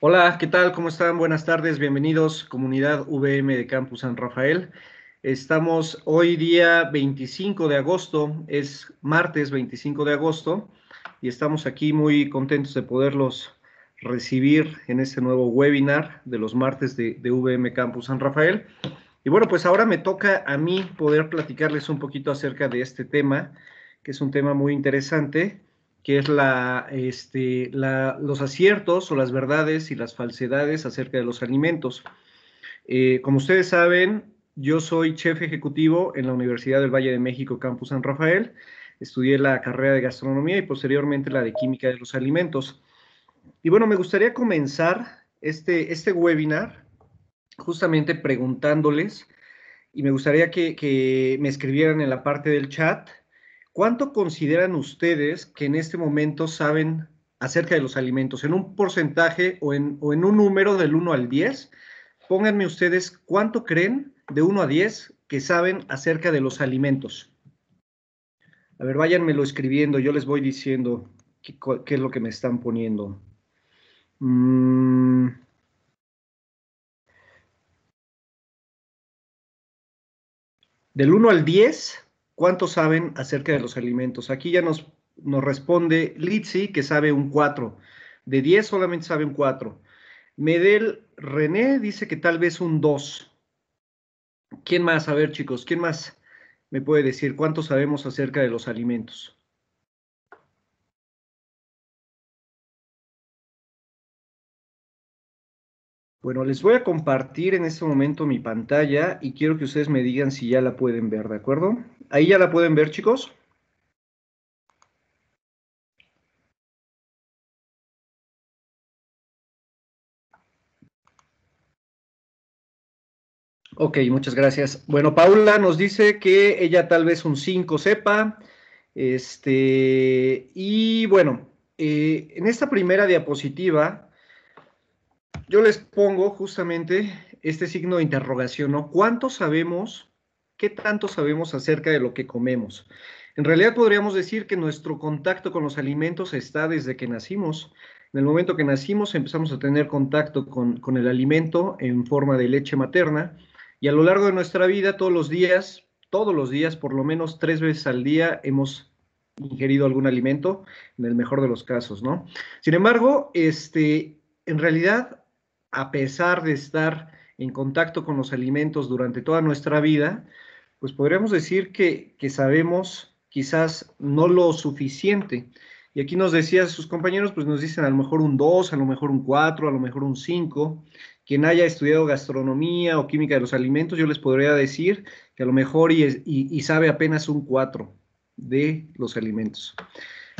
Hola, ¿qué tal? ¿Cómo están? Buenas tardes, bienvenidos, comunidad VM de Campus San Rafael. Estamos hoy día 25 de agosto, es martes 25 de agosto, y estamos aquí muy contentos de poderlos recibir en este nuevo webinar de los martes de, VM Campus San Rafael. Y bueno, pues ahora me toca a mí poder platicarles un poquito acerca de este tema, que es un tema muy interesante que es la, este, la, los aciertos o las verdades y las falsedades acerca de los alimentos. Eh, como ustedes saben, yo soy chef ejecutivo en la Universidad del Valle de México, Campus San Rafael. Estudié la carrera de gastronomía y posteriormente la de química de los alimentos. Y bueno, me gustaría comenzar este, este webinar justamente preguntándoles y me gustaría que me escribieran en la parte del chat ¿cuánto consideran ustedes que en este momento saben acerca de los alimentos? En un porcentaje o en, un número del 1 al 10, pónganme ustedes cuánto creen de 1 a 10 que saben acerca de los alimentos. A ver, váyanmelo escribiendo, yo les voy diciendo qué, es lo que me están poniendo. Mm. Del 1 al 10, ¿Cuántos saben acerca de los alimentos? Aquí ya nos, nos responde Litsi, que sabe un 4. De 10 solamente sabe un 4. Medel René dice que tal vez un 2. ¿Quién más? A ver, chicos, ¿quién más me puede decir cuánto sabemos acerca de los alimentos? Bueno, les voy a compartir en este momento mi pantalla y quiero que ustedes me digan si ya la pueden ver, ¿de acuerdo? ahí ya la pueden ver, chicos. Ok, muchas gracias. Bueno, Paula nos dice que ella tal vez un 5 sepa. Este, y bueno, eh, en esta primera diapositiva, yo les pongo justamente este signo de interrogación, ¿no? ¿Cuánto sabemos ¿Qué tanto sabemos acerca de lo que comemos? En realidad podríamos decir que nuestro contacto con los alimentos está desde que nacimos. En el momento que nacimos empezamos a tener contacto con, con el alimento en forma de leche materna y a lo largo de nuestra vida todos los días, todos los días, por lo menos tres veces al día hemos ingerido algún alimento, en el mejor de los casos, ¿no? Sin embargo, este, en realidad, a pesar de estar en contacto con los alimentos durante toda nuestra vida, pues podríamos decir que, sabemos quizás no lo suficiente. Y aquí nos decía sus compañeros, pues nos dicen a lo mejor un 2, a lo mejor un 4, a lo mejor un 5. Quien haya estudiado gastronomía o química de los alimentos, yo les podría decir que a lo mejor y, y sabe apenas un 4 de los alimentos.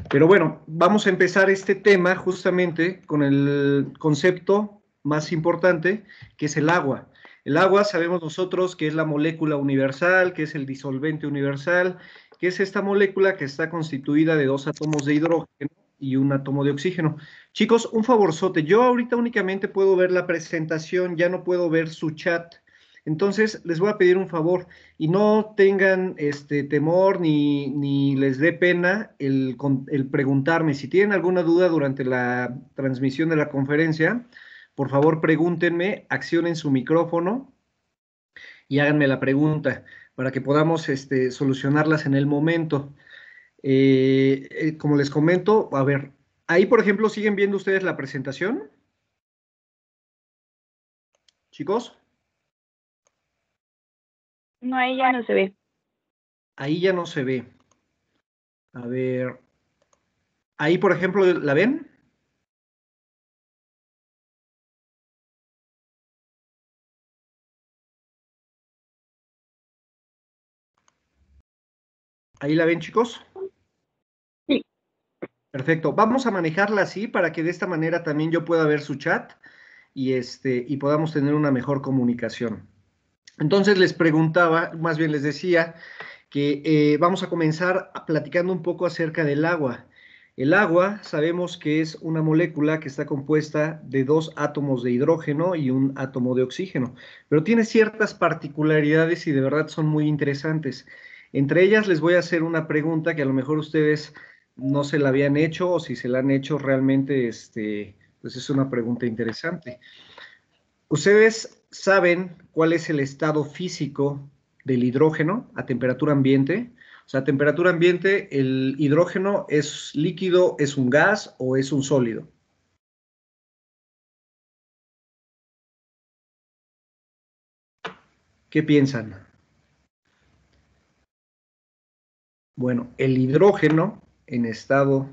Pero bueno, vamos a empezar este tema justamente con el concepto más importante, que es el agua. El agua sabemos nosotros que es la molécula universal, que es el disolvente universal, que es esta molécula que está constituida de dos átomos de hidrógeno y un átomo de oxígeno. Chicos, un favorzote. Yo ahorita únicamente puedo ver la presentación, ya no puedo ver su chat. Entonces, les voy a pedir un favor y no tengan este temor ni, les dé pena el, el preguntarme. Si tienen alguna duda durante la transmisión de la conferencia, por favor pregúntenme, accionen su micrófono y háganme la pregunta para que podamos este, solucionarlas en el momento. Eh, eh, como les comento, a ver, ahí por ejemplo, ¿siguen viendo ustedes la presentación? Chicos. No, ahí ya no se ve. Ahí ya no se ve. A ver, ahí por ejemplo, ¿la ven? ¿Ahí la ven, chicos? Sí. Perfecto. Vamos a manejarla así para que de esta manera también yo pueda ver su chat y, este, y podamos tener una mejor comunicación. Entonces les preguntaba, más bien les decía, que eh, vamos a comenzar platicando un poco acerca del agua. El agua sabemos que es una molécula que está compuesta de dos átomos de hidrógeno y un átomo de oxígeno, pero tiene ciertas particularidades y de verdad son muy interesantes. Entre ellas les voy a hacer una pregunta que a lo mejor ustedes no se la habían hecho o si se la han hecho realmente, este, pues es una pregunta interesante. ¿Ustedes saben cuál es el estado físico del hidrógeno a temperatura ambiente? O sea, a temperatura ambiente, ¿el hidrógeno es líquido, es un gas o es un sólido? ¿Qué piensan? Bueno, el hidrógeno en estado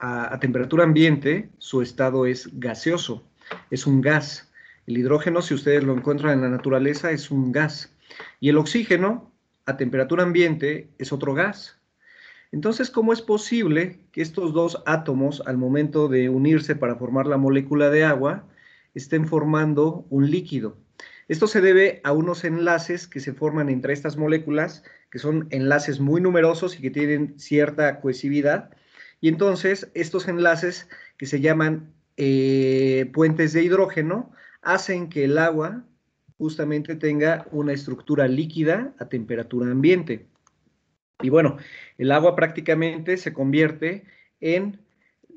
a, temperatura ambiente, su estado es gaseoso, es un gas. El hidrógeno, si ustedes lo encuentran en la naturaleza, es un gas. Y el oxígeno a temperatura ambiente es otro gas. Entonces, ¿cómo es posible que estos dos átomos, al momento de unirse para formar la molécula de agua, estén formando un líquido? Esto se debe a unos enlaces que se forman entre estas moléculas que son enlaces muy numerosos y que tienen cierta cohesividad. Y entonces estos enlaces que se llaman eh, puentes de hidrógeno hacen que el agua justamente tenga una estructura líquida a temperatura ambiente. Y bueno, el agua prácticamente se convierte en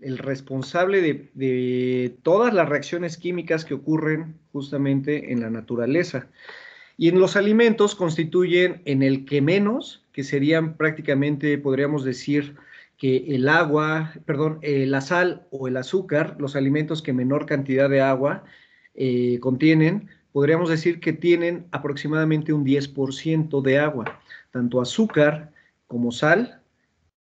el responsable de, todas las reacciones químicas que ocurren justamente en la naturaleza. Y en los alimentos constituyen en el que menos, que serían prácticamente, podríamos decir, que el agua, perdón, eh, la sal o el azúcar, los alimentos que menor cantidad de agua eh, contienen, podríamos decir que tienen aproximadamente un 10% de agua. Tanto azúcar como sal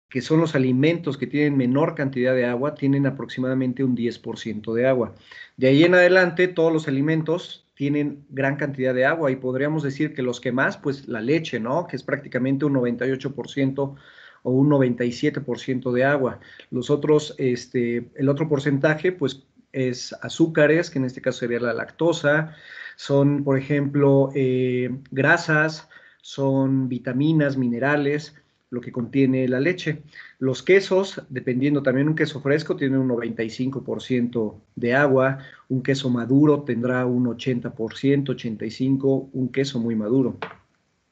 que son los alimentos que tienen menor cantidad de agua, tienen aproximadamente un 10% de agua. De ahí en adelante, todos los alimentos tienen gran cantidad de agua y podríamos decir que los que más, pues la leche, ¿no? Que es prácticamente un 98% o un 97% de agua. Los otros, este, el otro porcentaje, pues es azúcares, que en este caso sería la lactosa, son, por ejemplo, eh, grasas, son vitaminas, minerales, lo que contiene la leche. Los quesos, dependiendo también un queso fresco, tiene un 95% de agua, un queso maduro tendrá un 80%, 85%, un queso muy maduro.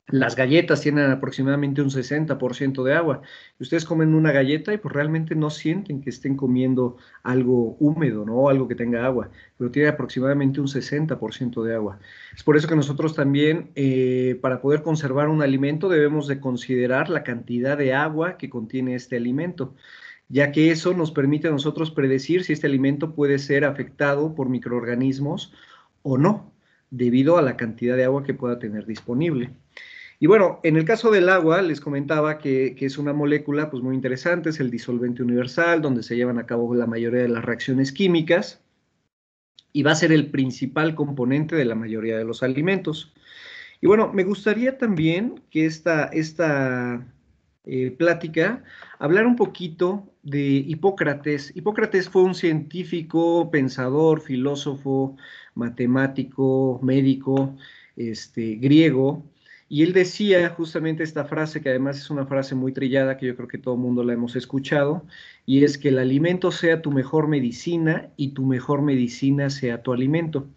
Las galletas tienen aproximadamente un 60% de agua. Ustedes comen una galleta y pues realmente no sienten que estén comiendo algo húmedo, ¿no? Algo que tenga agua, pero tiene aproximadamente un 60% de agua. Es por eso que nosotros también, eh, para poder conservar un alimento, debemos de considerar la cantidad de agua que contiene este alimento ya que eso nos permite a nosotros predecir si este alimento puede ser afectado por microorganismos o no, debido a la cantidad de agua que pueda tener disponible. Y bueno, en el caso del agua, les comentaba que, es una molécula pues, muy interesante, es el disolvente universal, donde se llevan a cabo la mayoría de las reacciones químicas y va a ser el principal componente de la mayoría de los alimentos. Y bueno, me gustaría también que esta, esta eh, plática hablar un poquito de Hipócrates. Hipócrates fue un científico, pensador, filósofo, matemático, médico, este, griego, y él decía justamente esta frase, que además es una frase muy trillada, que yo creo que todo el mundo la hemos escuchado, y es que el alimento sea tu mejor medicina y tu mejor medicina sea tu alimento.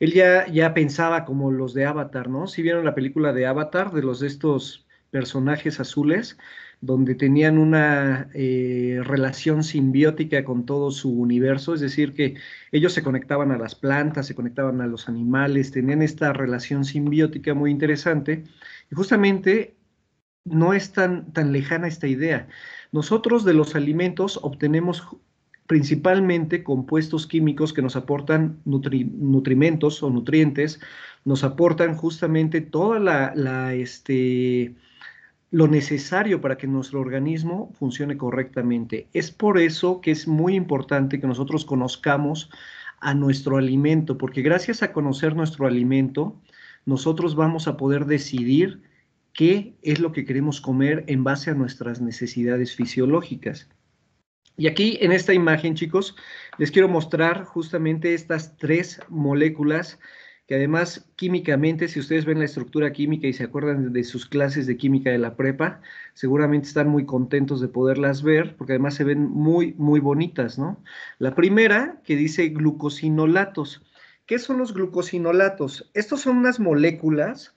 Él ya, ya pensaba como los de Avatar, ¿no? Si vieron la película de Avatar, de los de estos personajes azules, donde tenían una eh, relación simbiótica con todo su universo, es decir, que ellos se conectaban a las plantas, se conectaban a los animales, tenían esta relación simbiótica muy interesante, y justamente no es tan, tan lejana esta idea. Nosotros de los alimentos obtenemos principalmente compuestos químicos que nos aportan nutrimentos o nutrientes, nos aportan justamente toda la, la este, lo necesario para que nuestro organismo funcione correctamente. Es por eso que es muy importante que nosotros conozcamos a nuestro alimento, porque gracias a conocer nuestro alimento, nosotros vamos a poder decidir qué es lo que queremos comer en base a nuestras necesidades fisiológicas. Y aquí en esta imagen, chicos, les quiero mostrar justamente estas tres moléculas que además químicamente, si ustedes ven la estructura química y se acuerdan de sus clases de química de la prepa, seguramente están muy contentos de poderlas ver, porque además se ven muy, muy bonitas, ¿no? La primera, que dice glucosinolatos. ¿Qué son los glucosinolatos? Estos son unas moléculas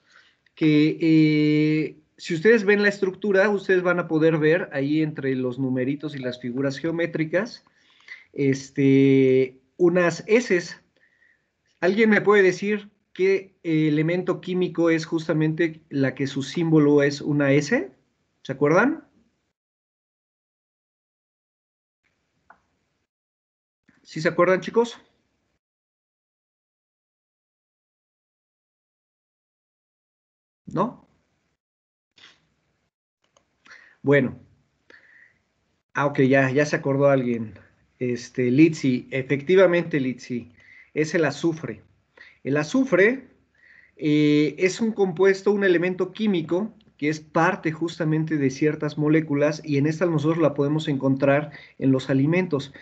que... Eh, si ustedes ven la estructura, ustedes van a poder ver ahí entre los numeritos y las figuras geométricas, este, unas heces ¿Alguien me puede decir qué elemento químico es justamente la que su símbolo es una S? ¿Se acuerdan? ¿Sí se acuerdan, chicos? ¿No? Bueno. Ah, ok, ya, ya se acordó alguien. Este, Litsi, efectivamente, Litsi es el azufre. El azufre eh, es un compuesto, un elemento químico que es parte justamente de ciertas moléculas y en estas nosotros la podemos encontrar en los alimentos.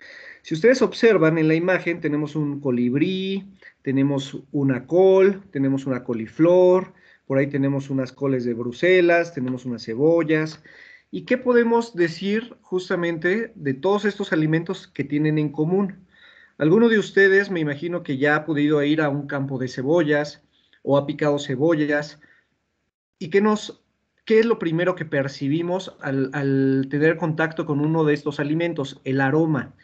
Si ustedes observan en la imagen tenemos un colibrí, tenemos una col, tenemos una coliflor, por ahí tenemos unas coles de Bruselas, tenemos unas cebollas. ¿Y qué podemos decir justamente de todos estos alimentos que tienen en común? Alguno de ustedes me imagino que ya ha podido ir a un campo de cebollas o ha picado cebollas. ¿Y qué, nos, qué es lo primero que percibimos al, al tener contacto con uno de estos alimentos? El aroma.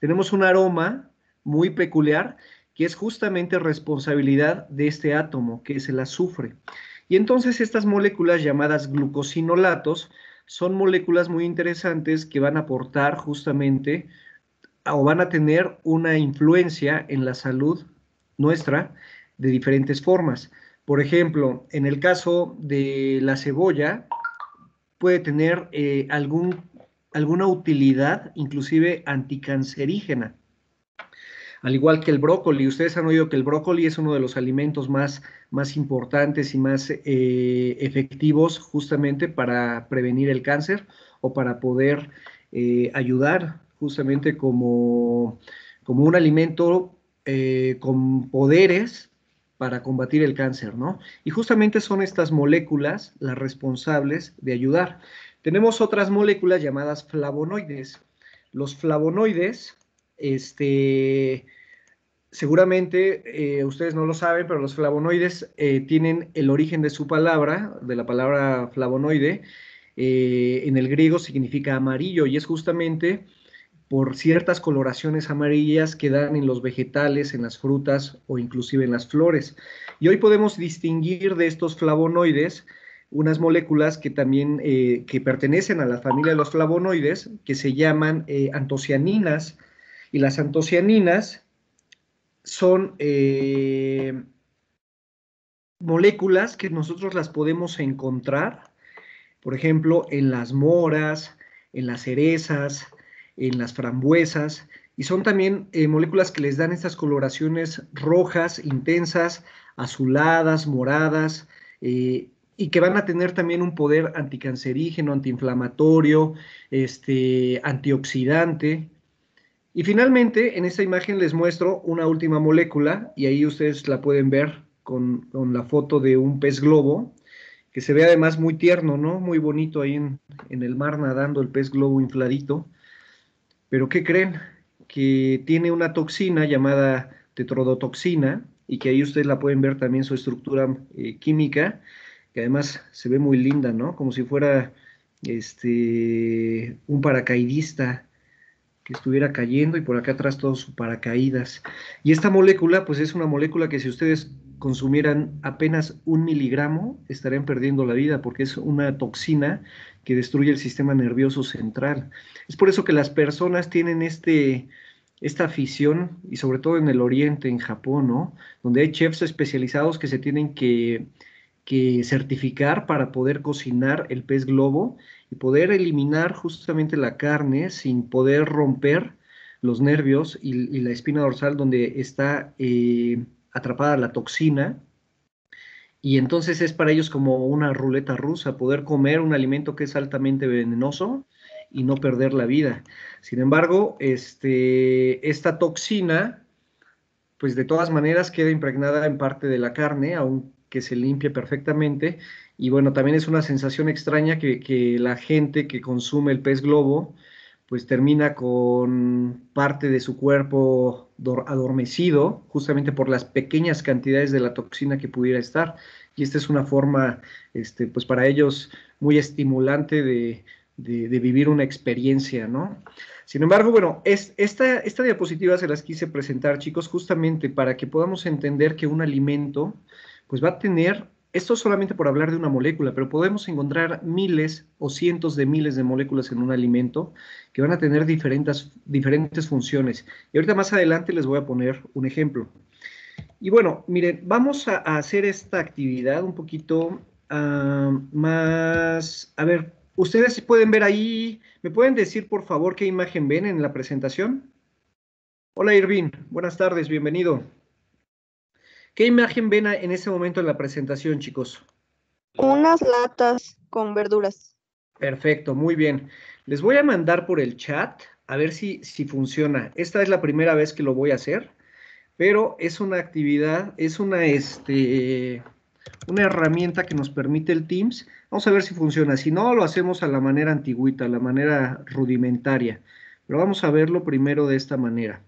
Tenemos un aroma muy peculiar que es justamente responsabilidad de este átomo, que es el azufre. Y entonces estas moléculas llamadas glucosinolatos son moléculas muy interesantes que van a aportar justamente o van a tener una influencia en la salud nuestra de diferentes formas. Por ejemplo, en el caso de la cebolla, puede tener eh, algún, alguna utilidad, inclusive anticancerígena. Al igual que el brócoli, ustedes han oído que el brócoli es uno de los alimentos más, más importantes y más eh, efectivos justamente para prevenir el cáncer o para poder eh, ayudar justamente como, como un alimento eh, con poderes para combatir el cáncer, ¿no? Y justamente son estas moléculas las responsables de ayudar. Tenemos otras moléculas llamadas flavonoides. Los flavonoides, este, seguramente eh, ustedes no lo saben, pero los flavonoides eh, tienen el origen de su palabra, de la palabra flavonoide, en el griego significa amarillo y es justamente por ciertas coloraciones amarillas que dan en los vegetales, en las frutas o inclusive en las flores. Y hoy podemos distinguir de estos flavonoides unas moléculas que también eh, que pertenecen a la familia de los flavonoides, que se llaman eh, antocianinas. Y las antocianinas son eh, moléculas que nosotros las podemos encontrar, por ejemplo, en las moras, en las cerezas, en las frambuesas, y son también eh, moléculas que les dan estas coloraciones rojas, intensas, azuladas, moradas, eh, y que van a tener también un poder anticancerígeno, antiinflamatorio, este, antioxidante. Y finalmente, en esta imagen les muestro una última molécula, y ahí ustedes la pueden ver con, la foto de un pez globo, que se ve además muy tierno, ¿no? Muy bonito ahí en, en el mar nadando el pez globo infladito. Pero ¿qué creen? Que tiene una toxina llamada tetrodotoxina y que ahí ustedes la pueden ver también su estructura eh, química, que además se ve muy linda, ¿no? Como si fuera este, un paracaidista que estuviera cayendo y por acá atrás todos sus paracaídas. Y esta molécula, pues es una molécula que si ustedes consumieran apenas un miligramo, estarían perdiendo la vida porque es una toxina que destruye el sistema nervioso central. Es por eso que las personas tienen este, esta afición, y sobre todo en el oriente, en Japón, ¿no? Donde hay chefs especializados que se tienen que, certificar para poder cocinar el pez globo y poder eliminar justamente la carne sin poder romper los nervios y, la espina dorsal donde está eh, atrapada la toxina y entonces es para ellos como una ruleta rusa, poder comer un alimento que es altamente venenoso y no perder la vida. Sin embargo, este, esta toxina, pues de todas maneras queda impregnada en parte de la carne, aunque se limpie perfectamente. Y bueno, también es una sensación extraña que, que la gente que consume el pez globo, pues termina con parte de su cuerpo adormecido justamente por las pequeñas cantidades de la toxina que pudiera estar. Y esta es una forma, este, pues para ellos, muy estimulante de, vivir una experiencia, ¿no? Sin embargo, bueno, es, esta, esta diapositiva se las quise presentar, chicos, justamente para que podamos entender que un alimento, pues va a tener esto es solamente por hablar de una molécula, pero podemos encontrar miles o cientos de miles de moléculas en un alimento que van a tener diferentes, diferentes funciones. Y ahorita más adelante les voy a poner un ejemplo. Y bueno, miren, vamos a, hacer esta actividad un poquito ah, más... A ver, ustedes pueden ver ahí, ¿me pueden decir por favor qué imagen ven en la presentación? Hola Irvin, buenas tardes, bienvenido. ¿Qué imagen ven en ese momento en la presentación, chicos? Unas latas con verduras. Perfecto, muy bien. Les voy a mandar por el chat a ver si, si funciona. Esta es la primera vez que lo voy a hacer, pero es una actividad, es una, este, una herramienta que nos permite el Teams. Vamos a ver si funciona. Si no, lo hacemos a la manera antigüita, a la manera rudimentaria. Pero vamos a verlo primero de esta manera.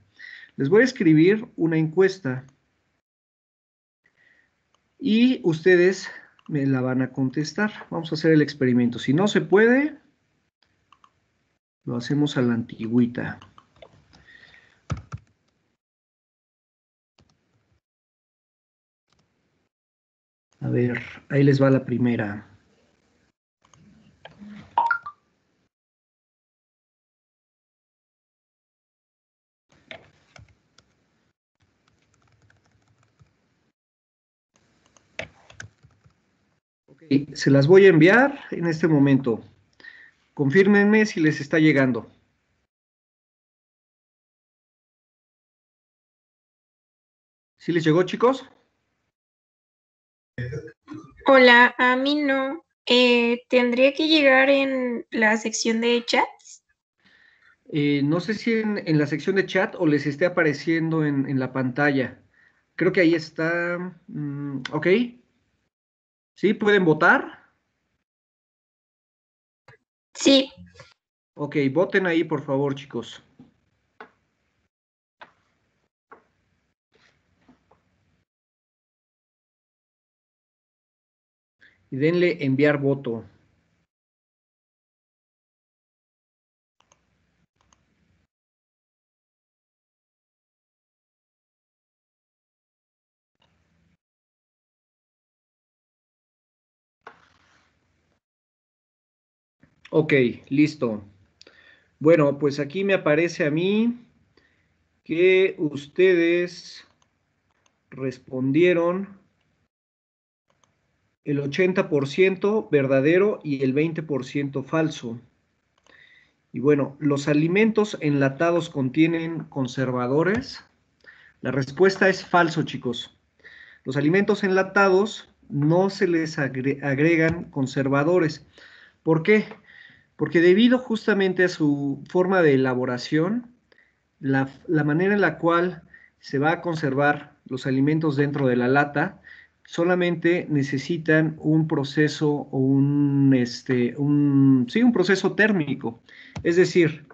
Les voy a escribir una encuesta y ustedes me la van a contestar. Vamos a hacer el experimento. Si no se puede, lo hacemos a la antigüita. A ver, ahí les va la primera. se las voy a enviar en este momento. Confírmenme si les está llegando. ¿Sí les llegó, chicos? Hola, a mí no. Eh, ¿Tendría que llegar en la sección de chats? Eh, no sé si en, la sección de chat o les esté apareciendo en, la pantalla. Creo que ahí está. Mm, ok. ¿Sí? ¿Pueden votar? Sí. Ok, voten ahí, por favor, chicos. Y denle enviar voto. Ok, listo. Bueno, pues aquí me aparece a mí que ustedes respondieron el 80% verdadero y el 20% falso. Y bueno, ¿los alimentos enlatados contienen conservadores? La respuesta es falso, chicos. Los alimentos enlatados no se les agregan conservadores. ¿Por qué? porque debido justamente a su forma de elaboración, la, manera en la cual se va a conservar los alimentos dentro de la lata, solamente necesitan un proceso o un, este, un, sí, un proceso térmico. Es decir,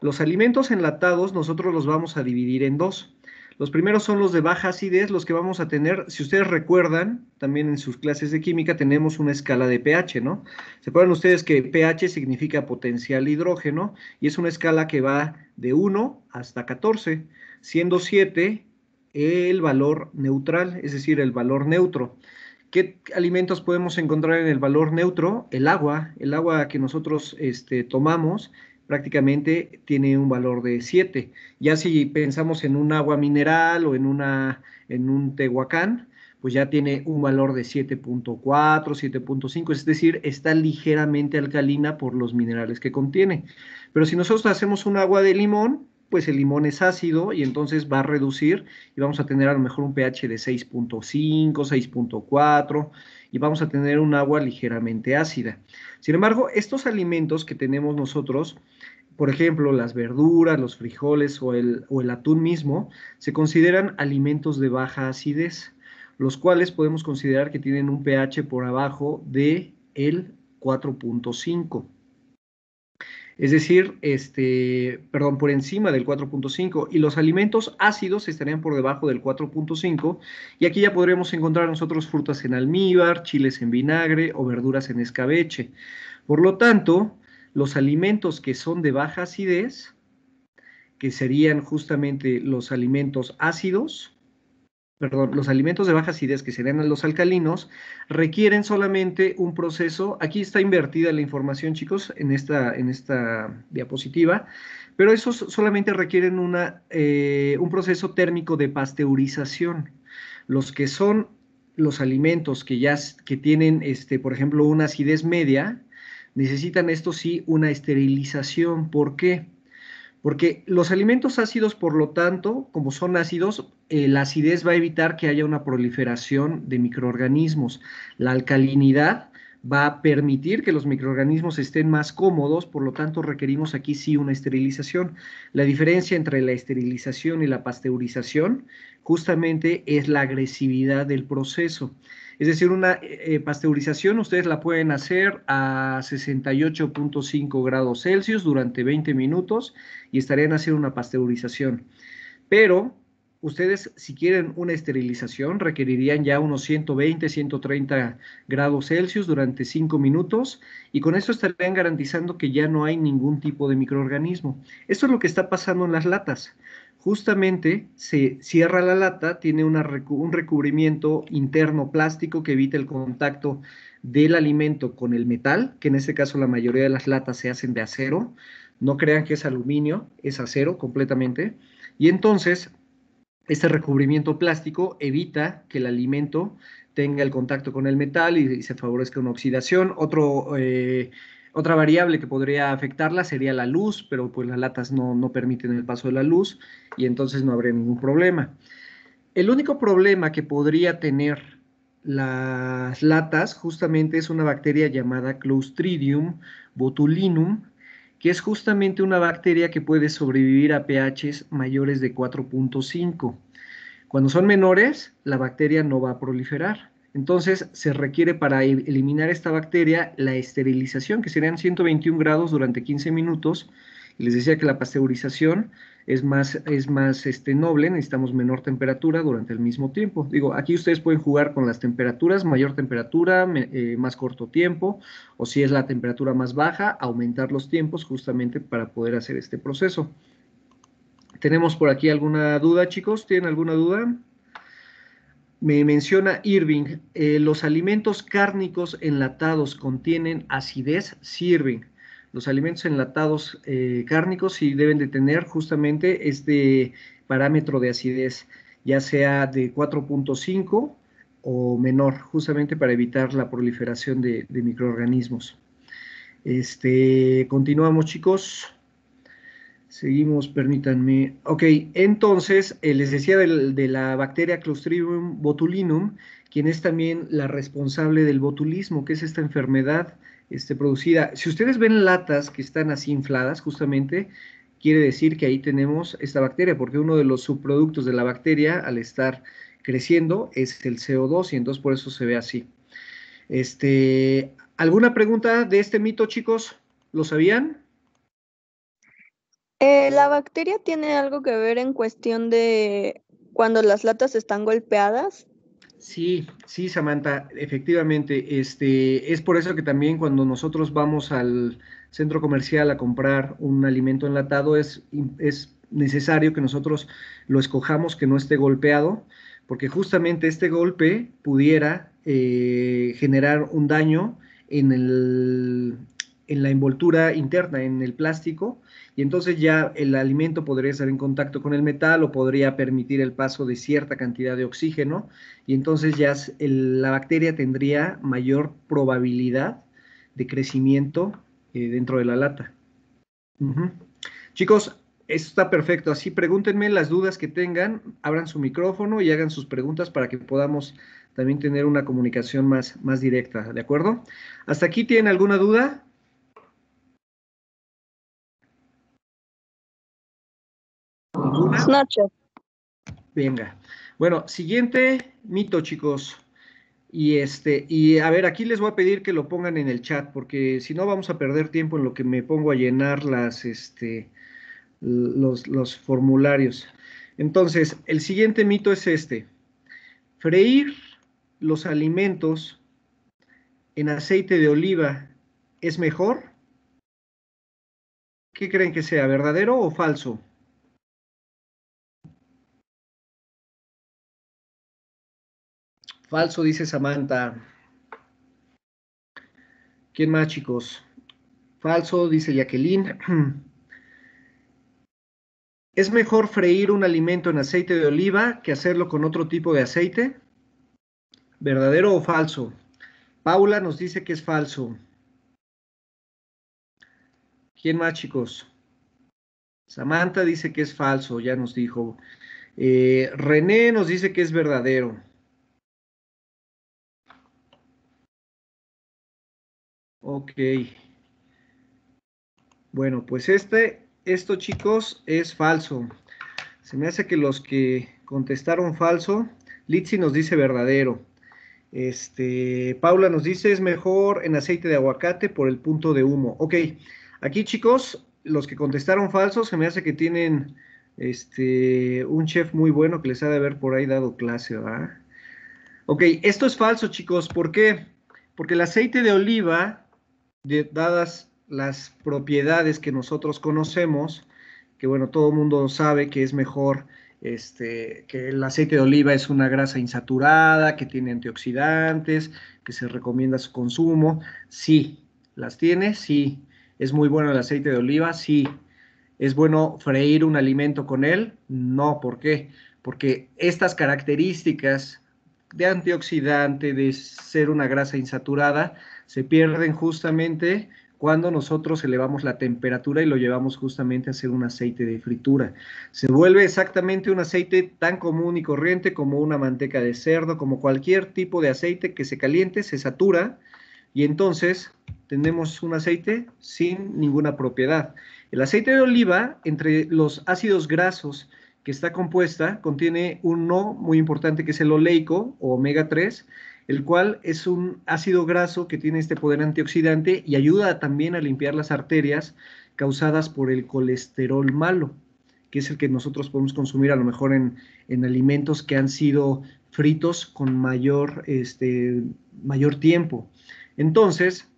los alimentos enlatados nosotros los vamos a dividir en dos. Los primeros son los de baja acidez, los que vamos a tener, si ustedes recuerdan, también en sus clases de química tenemos una escala de pH, ¿no? Se acuerdan ustedes que pH significa potencial hidrógeno y es una escala que va de 1 hasta 14, siendo 7 el valor neutral, es decir, el valor neutro. ¿Qué alimentos podemos encontrar en el valor neutro? El agua, el agua que nosotros este, tomamos prácticamente tiene un valor de 7. Ya si pensamos en un agua mineral o en, una, en un tehuacán, pues ya tiene un valor de 7.4, 7.5, es decir, está ligeramente alcalina por los minerales que contiene. Pero si nosotros hacemos un agua de limón, pues el limón es ácido y entonces va a reducir y vamos a tener a lo mejor un pH de 6.5, 6.4 y vamos a tener un agua ligeramente ácida. Sin embargo, estos alimentos que tenemos nosotros, por ejemplo, las verduras, los frijoles o el, atún mismo, se consideran alimentos de baja acidez, los cuales podemos considerar que tienen un pH por abajo de el 4.5 es decir, este, perdón, por encima del 4.5 y los alimentos ácidos estarían por debajo del 4.5 y aquí ya podremos encontrar nosotros frutas en almíbar, chiles en vinagre o verduras en escabeche. Por lo tanto, los alimentos que son de baja acidez, que serían justamente los alimentos ácidos, perdón, los alimentos de baja acidez que serían los alcalinos requieren solamente un proceso. Aquí está invertida la información, chicos, en esta, en esta diapositiva, pero esos solamente requieren una, eh, un proceso térmico de pasteurización. Los que son los alimentos que ya que tienen, este, por ejemplo, una acidez media, necesitan esto sí una esterilización. ¿Por qué? Porque los alimentos ácidos, por lo tanto, como son ácidos, eh, la acidez va a evitar que haya una proliferación de microorganismos. La alcalinidad va a permitir que los microorganismos estén más cómodos, por lo tanto requerimos aquí sí una esterilización. La diferencia entre la esterilización y la pasteurización justamente es la agresividad del proceso. Es decir, una eh, eh, pasteurización ustedes la pueden hacer a 68.5 grados Celsius durante 20 minutos y estarían haciendo una pasteurización. Pero ustedes si quieren una esterilización requerirían ya unos 120, 130 grados Celsius durante 5 minutos y con eso estarían garantizando que ya no hay ningún tipo de microorganismo. Esto es lo que está pasando en las latas. Justamente se cierra la lata, tiene un recubrimiento interno plástico que evita el contacto del alimento con el metal, que en este caso la mayoría de las latas se hacen de acero. No crean que es aluminio, es acero completamente. Y entonces este recubrimiento plástico evita que el alimento tenga el contacto con el metal y, se favorezca una oxidación. Eh, otra variable que podría afectarla sería la luz, pero pues las latas no, no permiten el paso de la luz y entonces no habría ningún problema. El único problema que podría tener las latas justamente es una bacteria llamada Clostridium botulinum que es justamente una bacteria que puede sobrevivir a pHs mayores de 4.5. Cuando son menores, la bacteria no va a proliferar. Entonces, se requiere para e-, eliminar esta bacteria la esterilización, que serían 121 grados durante 15 minutos. Les decía que la pasteurización es más, es más este, noble, necesitamos menor temperatura durante el mismo tiempo. Digo, aquí ustedes pueden jugar con las temperaturas, mayor temperatura, eh, más corto tiempo, o si es la temperatura más baja, aumentar los tiempos justamente para poder hacer este proceso. ¿Tenemos por aquí alguna duda, chicos? ¿Tienen alguna duda? Me menciona Irving, eh, los alimentos cárnicos enlatados contienen acidez, sí, Irving los alimentos enlatados eh, cárnicos sí deben de tener justamente este parámetro de acidez, ya sea de 4.5 o menor, justamente para evitar la proliferación de, microorganismos. Este, continuamos chicos. Seguimos, permítanme. Ok, entonces eh, les decía de la bacteria Clostridium botulinum, quien es también la responsable del botulismo, que es esta enfermedad este, producida. Si ustedes ven latas que están así infladas, justamente quiere decir que ahí tenemos esta bacteria, porque uno de los subproductos de la bacteria al estar creciendo es el CO2 y entonces por eso se ve así. Este, ¿Alguna pregunta de este mito, chicos? ¿Lo sabían? Eh, ¿La bacteria tiene algo que ver en cuestión de cuando las latas están golpeadas? Sí, sí, Samantha, efectivamente. Este, es por eso que también cuando nosotros vamos al centro comercial a comprar un alimento enlatado, es, es necesario que nosotros lo escojamos, que no esté golpeado, porque justamente este golpe pudiera eh, generar un daño en el, en la envoltura interna, en el plástico, y entonces ya el alimento podría estar en contacto con el metal o podría permitir el paso de cierta cantidad de oxígeno, y entonces ya la bacteria tendría mayor probabilidad de crecimiento eh, dentro de la lata. Chicos, esto está perfecto, así pregúntenme las dudas que tengan, abran su micrófono y hagan sus preguntas para que podamos también tener una comunicación más, más directa, ¿de acuerdo? ¿Hasta aquí tienen alguna duda? Venga. Bueno, siguiente mito, chicos. Y este, y a ver, aquí les voy a pedir que lo pongan en el chat, porque si no vamos a perder tiempo en lo que me pongo a llenar las, este, los, los formularios. Entonces, el siguiente mito es este. Freír los alimentos en aceite de oliva es mejor. ¿Qué creen que sea, verdadero o falso? Falso, dice Samantha. ¿Quién más, chicos? Falso, dice Jacqueline. ¿Es mejor freír un alimento en aceite de oliva que hacerlo con otro tipo de aceite? ¿Verdadero o falso? Paula nos dice que es falso. ¿Quién más, chicos? Samantha dice que es falso, ya nos dijo. Eh, René nos dice que es verdadero. Ok. Bueno, pues este, esto chicos es falso. Se me hace que los que contestaron falso, Litsi nos dice verdadero. Este, Paula nos dice es mejor en aceite de aguacate por el punto de humo. Ok, aquí chicos, los que contestaron falso, se me hace que tienen este, un chef muy bueno que les ha de haber por ahí dado clase, ¿verdad? Ok, esto es falso chicos, ¿por qué? Porque el aceite de oliva dadas las propiedades que nosotros conocemos, que bueno, todo el mundo sabe que es mejor este, que el aceite de oliva es una grasa insaturada, que tiene antioxidantes, que se recomienda su consumo. Sí, las tiene, sí. ¿Es muy bueno el aceite de oliva? Sí. ¿Es bueno freír un alimento con él? No, ¿por qué? Porque estas características de antioxidante, de ser una grasa insaturada, se pierden justamente cuando nosotros elevamos la temperatura y lo llevamos justamente a hacer un aceite de fritura. Se vuelve exactamente un aceite tan común y corriente como una manteca de cerdo, como cualquier tipo de aceite que se caliente, se satura y entonces tenemos un aceite sin ninguna propiedad. El aceite de oliva, entre los ácidos grasos que está compuesta, contiene un no muy importante que es el oleico o omega 3, el cual es un ácido graso que tiene este poder antioxidante y ayuda también a limpiar las arterias causadas por el colesterol malo, que es el que nosotros podemos consumir a lo mejor en, alimentos que han sido fritos con mayor, este, mayor tiempo. Entonces,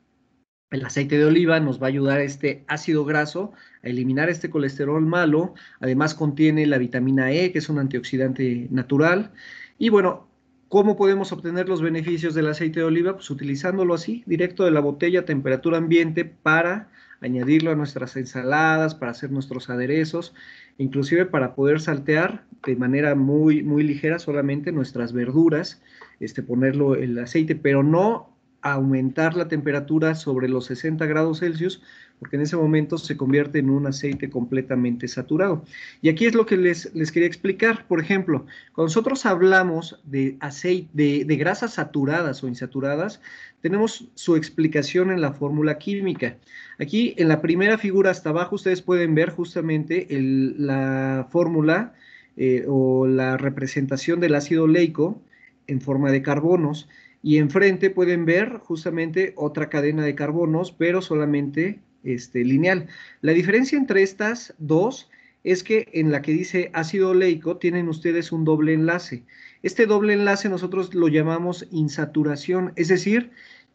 el aceite de oliva nos va a ayudar a este ácido graso a eliminar este colesterol malo. Además contiene la vitamina E, que es un antioxidante natural. Y bueno, ¿Cómo podemos obtener los beneficios del aceite de oliva? Pues utilizándolo así, directo de la botella a temperatura ambiente para añadirlo a nuestras ensaladas, para hacer nuestros aderezos, inclusive para poder saltear de manera muy, muy ligera solamente nuestras verduras, este, ponerlo el aceite, pero no aumentar la temperatura sobre los 60 grados Celsius, porque en ese momento se convierte en un aceite completamente saturado. Y aquí es lo que les, quería explicar. Por ejemplo, cuando nosotros hablamos de, aceite, de, grasas saturadas o insaturadas, tenemos su explicación en la fórmula química. Aquí en la primera figura hasta abajo ustedes pueden ver justamente la fórmula eh, o la representación del ácido leico en forma de carbonos. Y enfrente pueden ver justamente otra cadena de carbonos, pero solamente este, lineal. La diferencia entre estas dos es que en la que dice ácido oleico tienen ustedes un doble enlace. Este doble enlace nosotros lo llamamos insaturación, es decir,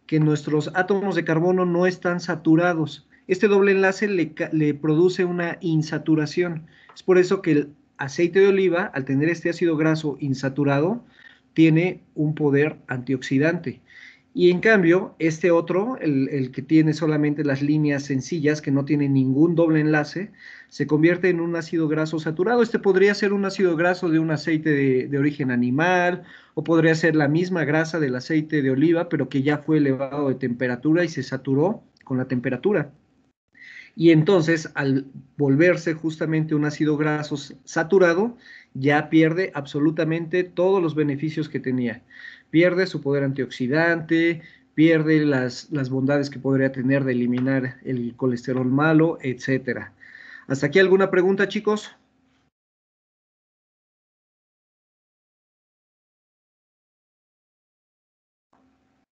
que nuestros átomos de carbono no están saturados. Este doble enlace le produce una insaturación. Es por eso que el aceite de oliva, al tener este ácido graso insaturado, tiene un poder antioxidante. Y en cambio, este otro, el, que tiene solamente las líneas sencillas, que no tiene ningún doble enlace, se convierte en un ácido graso saturado. Este podría ser un ácido graso de un aceite de, de origen animal, o podría ser la misma grasa del aceite de oliva, pero que ya fue elevado de temperatura y se saturó con la temperatura. Y entonces, al volverse justamente un ácido graso saturado, ya pierde absolutamente todos los beneficios que tenía. Pierde su poder antioxidante, pierde las, bondades que podría tener de eliminar el colesterol malo, etcétera. ¿Hasta aquí alguna pregunta, chicos?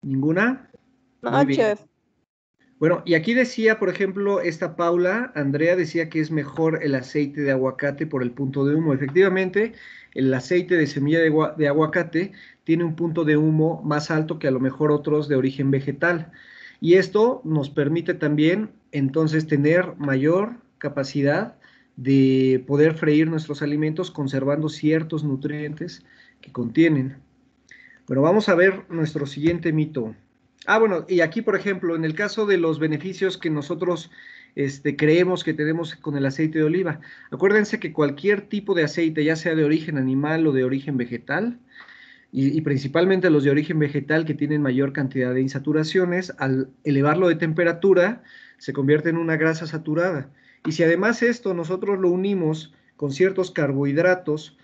¿Ninguna? Bueno, y aquí decía, por ejemplo, esta Paula, Andrea decía que es mejor el aceite de aguacate por el punto de humo. Efectivamente, el aceite de semilla de, aguacate tiene un punto de humo más alto que a lo mejor otros de origen vegetal. Y esto nos permite también entonces tener mayor capacidad de poder freír nuestros alimentos conservando ciertos nutrientes que contienen. Bueno, vamos a ver nuestro siguiente mito. Ah, bueno, y aquí, por ejemplo, en el caso de los beneficios que nosotros este, creemos que tenemos con el aceite de oliva, acuérdense que cualquier tipo de aceite, ya sea de origen animal o de origen vegetal, y, principalmente los de origen vegetal que tienen mayor cantidad de insaturaciones, al elevarlo de temperatura, se convierte en una grasa saturada. Y si además esto nosotros lo unimos con ciertos carbohidratos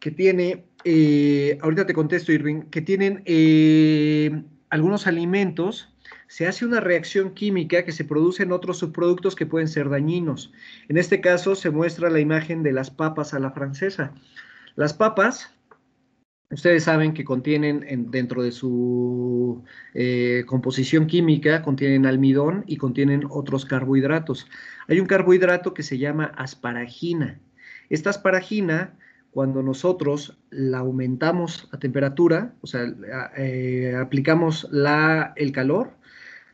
que tiene, eh, ahorita te contesto Irving, que tienen eh, algunos alimentos, se hace una reacción química que se produce en otros subproductos que pueden ser dañinos. En este caso se muestra la imagen de las papas a la francesa. Las papas, ustedes saben que contienen dentro de su eh, composición química, contienen almidón y contienen otros carbohidratos. Hay un carbohidrato que se llama asparagina. Esta asparagina cuando nosotros la aumentamos a temperatura, o sea, eh, aplicamos el calor,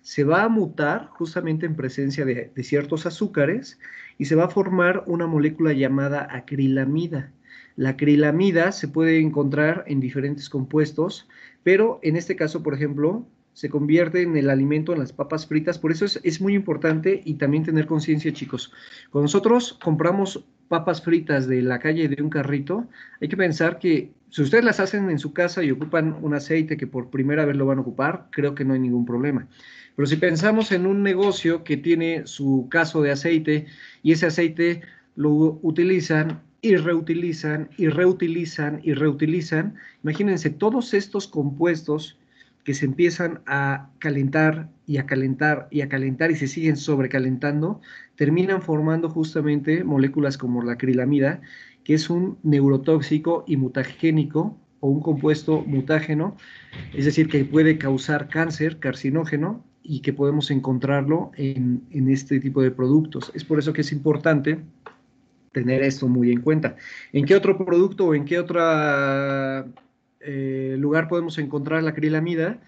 se va a mutar justamente en presencia de, ciertos azúcares y se va a formar una molécula llamada acrilamida. La acrilamida se puede encontrar en diferentes compuestos, pero en este caso, por ejemplo, se convierte en el alimento en las papas fritas. Por eso es, es muy importante y también tener conciencia, chicos. Cuando nosotros compramos papas fritas de la calle de un carrito, hay que pensar que si ustedes las hacen en su casa y ocupan un aceite que por primera vez lo van a ocupar, creo que no hay ningún problema. Pero si pensamos en un negocio que tiene su caso de aceite y ese aceite lo utilizan y reutilizan y reutilizan y reutilizan, imagínense todos estos compuestos que se empiezan a calentar y a calentar y a calentar y se siguen sobrecalentando, terminan formando justamente moléculas como la acrilamida, que es un neurotóxico y mutagénico o un compuesto mutágeno, es decir, que puede causar cáncer carcinógeno y que podemos encontrarlo en, en este tipo de productos. Es por eso que es importante tener esto muy en cuenta. ¿En qué otro producto o en qué otra eh, lugar podemos encontrar la acrilamida?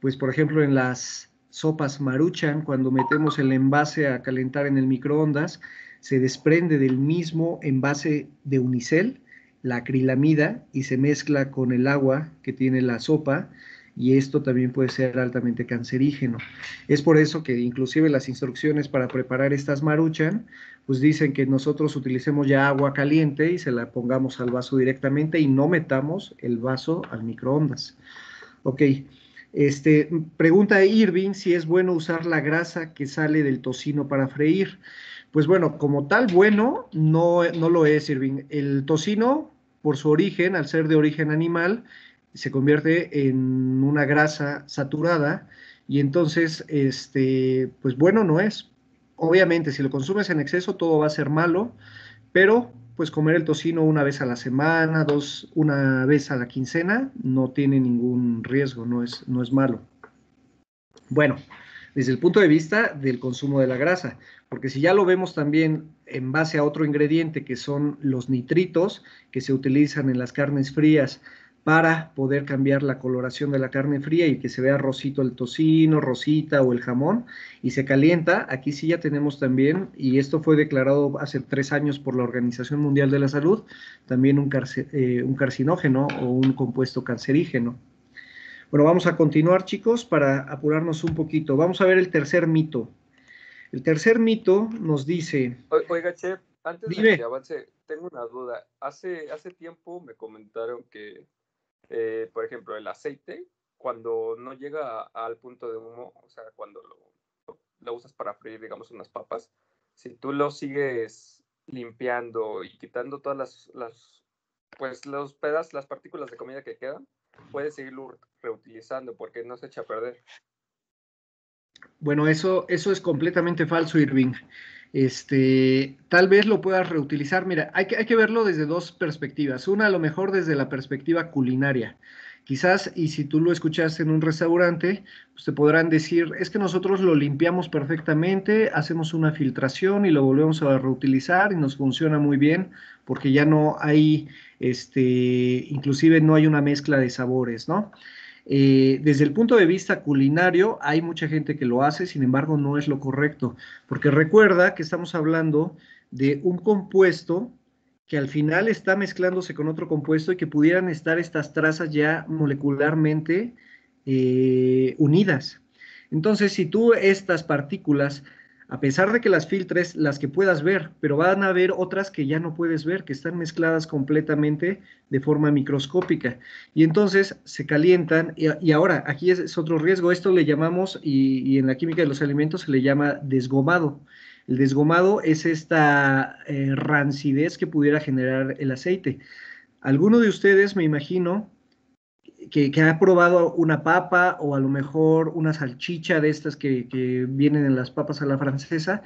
Pues por ejemplo en las sopas maruchan, cuando metemos el envase a calentar en el microondas, se desprende del mismo envase de unicel, la acrilamida, y se mezcla con el agua que tiene la sopa, y esto también puede ser altamente cancerígeno. Es por eso que inclusive las instrucciones para preparar estas maruchan pues dicen que nosotros utilicemos ya agua caliente y se la pongamos al vaso directamente y no metamos el vaso al microondas. Ok, este, pregunta Irving si es bueno usar la grasa que sale del tocino para freír. Pues bueno, como tal bueno, no, no lo es Irving. El tocino, por su origen, al ser de origen animal, se convierte en una grasa saturada y entonces, este, pues bueno no es, obviamente, si lo consumes en exceso, todo va a ser malo, pero pues comer el tocino una vez a la semana, dos, una vez a la quincena, no tiene ningún riesgo, no es, no es malo. Bueno, desde el punto de vista del consumo de la grasa, porque si ya lo vemos también en base a otro ingrediente que son los nitritos que se utilizan en las carnes frías para poder cambiar la coloración de la carne fría y que se vea rosito el tocino, rosita o el jamón y se calienta. Aquí sí ya tenemos también, y esto fue declarado hace tres años por la Organización Mundial de la Salud, también un, eh, un carcinógeno o un compuesto cancerígeno. Bueno, vamos a continuar chicos para apurarnos un poquito. Vamos a ver el tercer mito. El tercer mito nos dice... oiga, chef, antes de que avance, tengo una duda. Hace, hace tiempo me comentaron que eh, por ejemplo, el aceite, cuando no llega al punto de humo, o sea, cuando lo, usas para freír, digamos, unas papas, si tú lo sigues limpiando y quitando todas las, las pues las partículas de comida que quedan, puedes seguirlo reutilizando porque no se echa a perder. Bueno, eso, eso es completamente falso, Irving este, tal vez lo puedas reutilizar. Mira, hay que, hay que verlo desde dos perspectivas. Una, a lo mejor desde la perspectiva culinaria. Quizás, y si tú lo escuchas en un restaurante, pues te podrán decir, es que nosotros lo limpiamos perfectamente, hacemos una filtración y lo volvemos a reutilizar y nos funciona muy bien porque ya no hay, este, inclusive no hay una mezcla de sabores, ¿no? Eh, desde el punto de vista culinario, hay mucha gente que lo hace, sin embargo, no es lo correcto, porque recuerda que estamos hablando de un compuesto que al final está mezclándose con otro compuesto y que pudieran estar estas trazas ya molecularmente eh, unidas. Entonces, si tú estas partículas a pesar de que las filtres, las que puedas ver, pero van a haber otras que ya no puedes ver, que están mezcladas completamente de forma microscópica. Y entonces se calientan y, ahora, aquí es, otro riesgo, esto le llamamos, y, en la química de los alimentos se le llama desgomado. El desgomado es esta eh, rancidez que pudiera generar el aceite. Alguno de ustedes, me imagino, que, ha probado una papa o a lo mejor una salchicha de estas que, que, vienen en las papas a la francesa.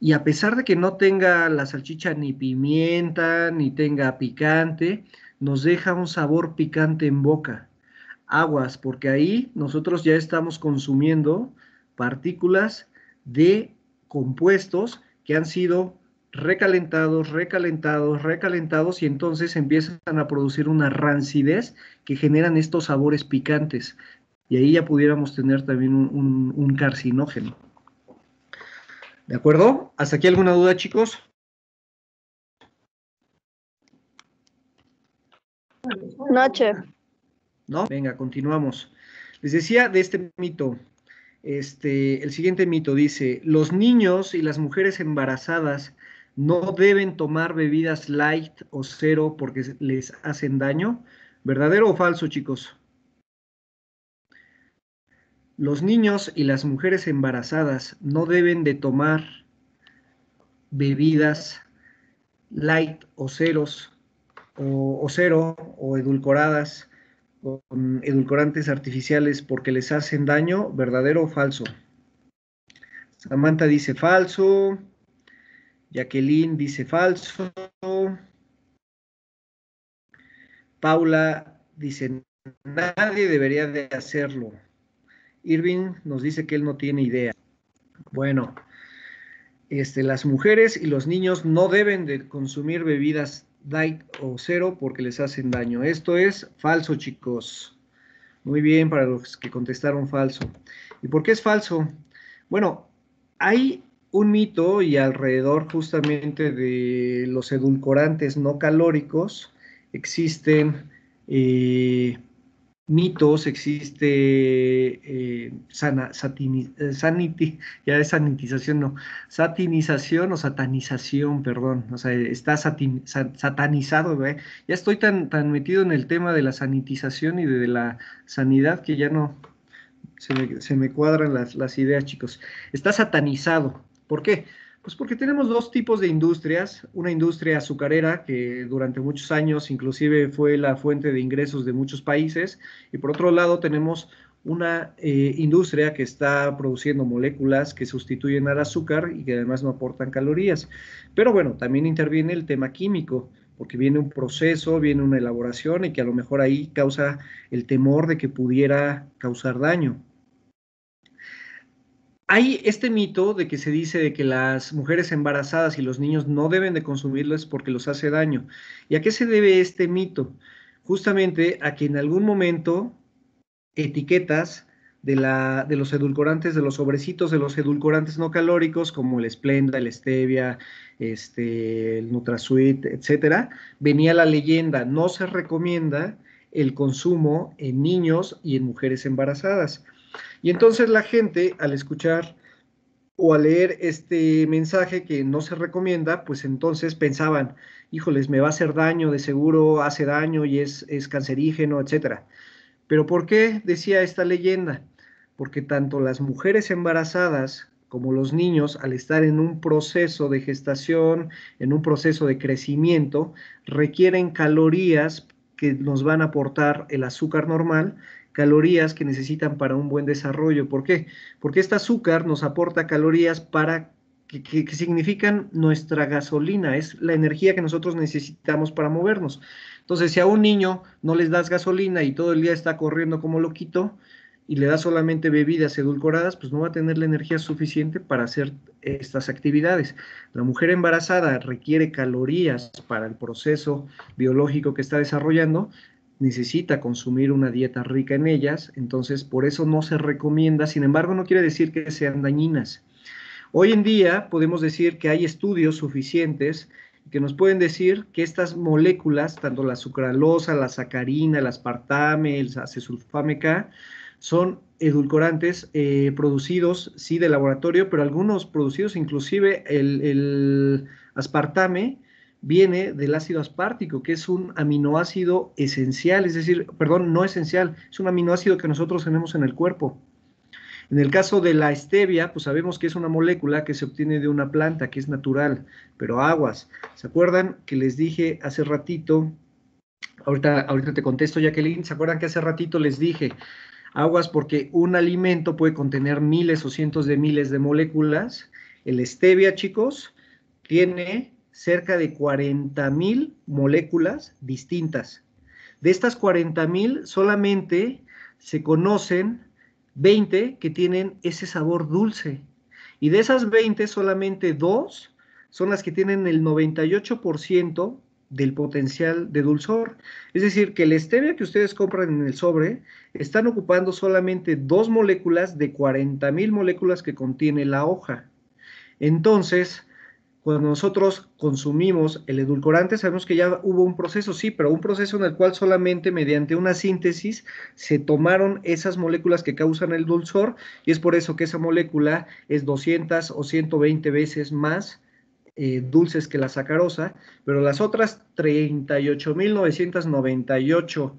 Y a pesar de que no tenga la salchicha ni pimienta, ni tenga picante, nos deja un sabor picante en boca. Aguas, porque ahí nosotros ya estamos consumiendo partículas de compuestos que han sido recalentados, recalentados, recalentados y entonces empiezan a producir una rancidez que generan estos sabores picantes. Y ahí ya pudiéramos tener también un, carcinógeno. ¿De acuerdo? ¿Hasta aquí alguna duda, chicos? Noche. ¿No? Venga, continuamos. Les decía de este mito. Este, el siguiente mito dice, los niños y las mujeres embarazadas no deben tomar bebidas light o cero porque les hacen daño. ¿Verdadero o falso, chicos? Los niños y las mujeres embarazadas no deben de tomar bebidas light o ceros o, cero o edulcoradas con edulcorantes artificiales porque les hacen daño, verdadero o falso. Samantha dice falso, Jacqueline dice falso. Paula dice, nadie debería de hacerlo. Irving nos dice que él no tiene idea. Bueno, este, las mujeres y los niños no deben de consumir bebidas diet o cero porque les hacen daño. Esto es falso, chicos. Muy bien para los que contestaron falso. ¿Y por qué es falso? Bueno, hay un mito y alrededor justamente de los edulcorantes no calóricos existen eh, mitos, existe eh, eh, ya es sanitización, no, satinización o satanización, perdón, o sea, está satanizado, ya estoy tan, tan metido en el tema de la sanitización y de, la sanidad que ya no se me, se me cuadran las, las ideas, chicos. Está satanizado, ¿Por qué? Pues porque tenemos dos tipos de industrias. Una industria azucarera que durante muchos años inclusive fue la fuente de ingresos de muchos países. Y por otro lado tenemos una eh, industria que está produciendo moléculas que sustituyen al azúcar y que además no aportan calorías. Pero bueno, también interviene el tema químico porque viene un proceso, viene una elaboración y que a lo mejor ahí causa el temor de que pudiera causar daño hay este mito de que se dice de que las mujeres embarazadas y los niños no deben de consumirlos porque los hace daño. ¿Y a qué se debe este mito? Justamente a que en algún momento etiquetas de, los edulcorantes, de los sobrecitos, de los edulcorantes no calóricos como el Splenda, el Stevia, este, el NutraSweet, etcétera, venía la leyenda, no se recomienda el consumo en niños y en mujeres embarazadas. Y entonces la gente al escuchar o al leer este mensaje que no se recomienda, pues entonces pensaban, híjoles, me va a hacer daño, de seguro hace daño y es, es cancerígeno, etc. Pero ¿por qué decía esta leyenda? Porque tanto las mujeres embarazadas como los niños, al estar en un proceso de gestación, en un proceso de crecimiento, requieren calorías que nos van a aportar el azúcar normal calorías que necesitan para un buen desarrollo. ¿Por qué? Porque este azúcar nos aporta calorías para que, significan nuestra gasolina, es la energía que nosotros necesitamos para movernos. Entonces, si a un niño no les das gasolina y todo el día está corriendo como loquito y le das solamente bebidas edulcoradas, pues no va a tener la energía suficiente para hacer estas actividades. La mujer embarazada requiere calorías para el proceso biológico que está desarrollando, necesita consumir una dieta rica en ellas, entonces por eso no se recomienda, sin embargo no quiere decir que sean dañinas. Hoy en día podemos decir que hay estudios suficientes que nos pueden decir que estas moléculas, tanto la sucralosa, la sacarina, el aspartame, el acesulfame K, son edulcorantes eh, producidos, sí, de laboratorio, pero algunos producidos, inclusive el, el aspartame, viene del ácido aspártico, que es un aminoácido esencial, es decir, perdón, no esencial, es un aminoácido que nosotros tenemos en el cuerpo. En el caso de la stevia, pues sabemos que es una molécula que se obtiene de una planta, que es natural, pero aguas. ¿Se acuerdan que les dije hace ratito? Ahorita, ahorita te contesto, Jacqueline. ¿Se acuerdan que hace ratito les dije aguas porque un alimento puede contener miles o cientos de miles de moléculas? El stevia, chicos, tiene cerca de 40.000 moléculas distintas. De estas 40.000, solamente se conocen 20 que tienen ese sabor dulce. Y de esas 20, solamente dos son las que tienen el 98% del potencial de dulzor. Es decir, que el stevia que ustedes compran en el sobre están ocupando solamente dos moléculas de 40.000 moléculas que contiene la hoja. Entonces, cuando nosotros consumimos el edulcorante, sabemos que ya hubo un proceso, sí, pero un proceso en el cual solamente mediante una síntesis se tomaron esas moléculas que causan el dulzor y es por eso que esa molécula es 200 o 120 veces más eh, dulces que la sacarosa, pero las otras 38.998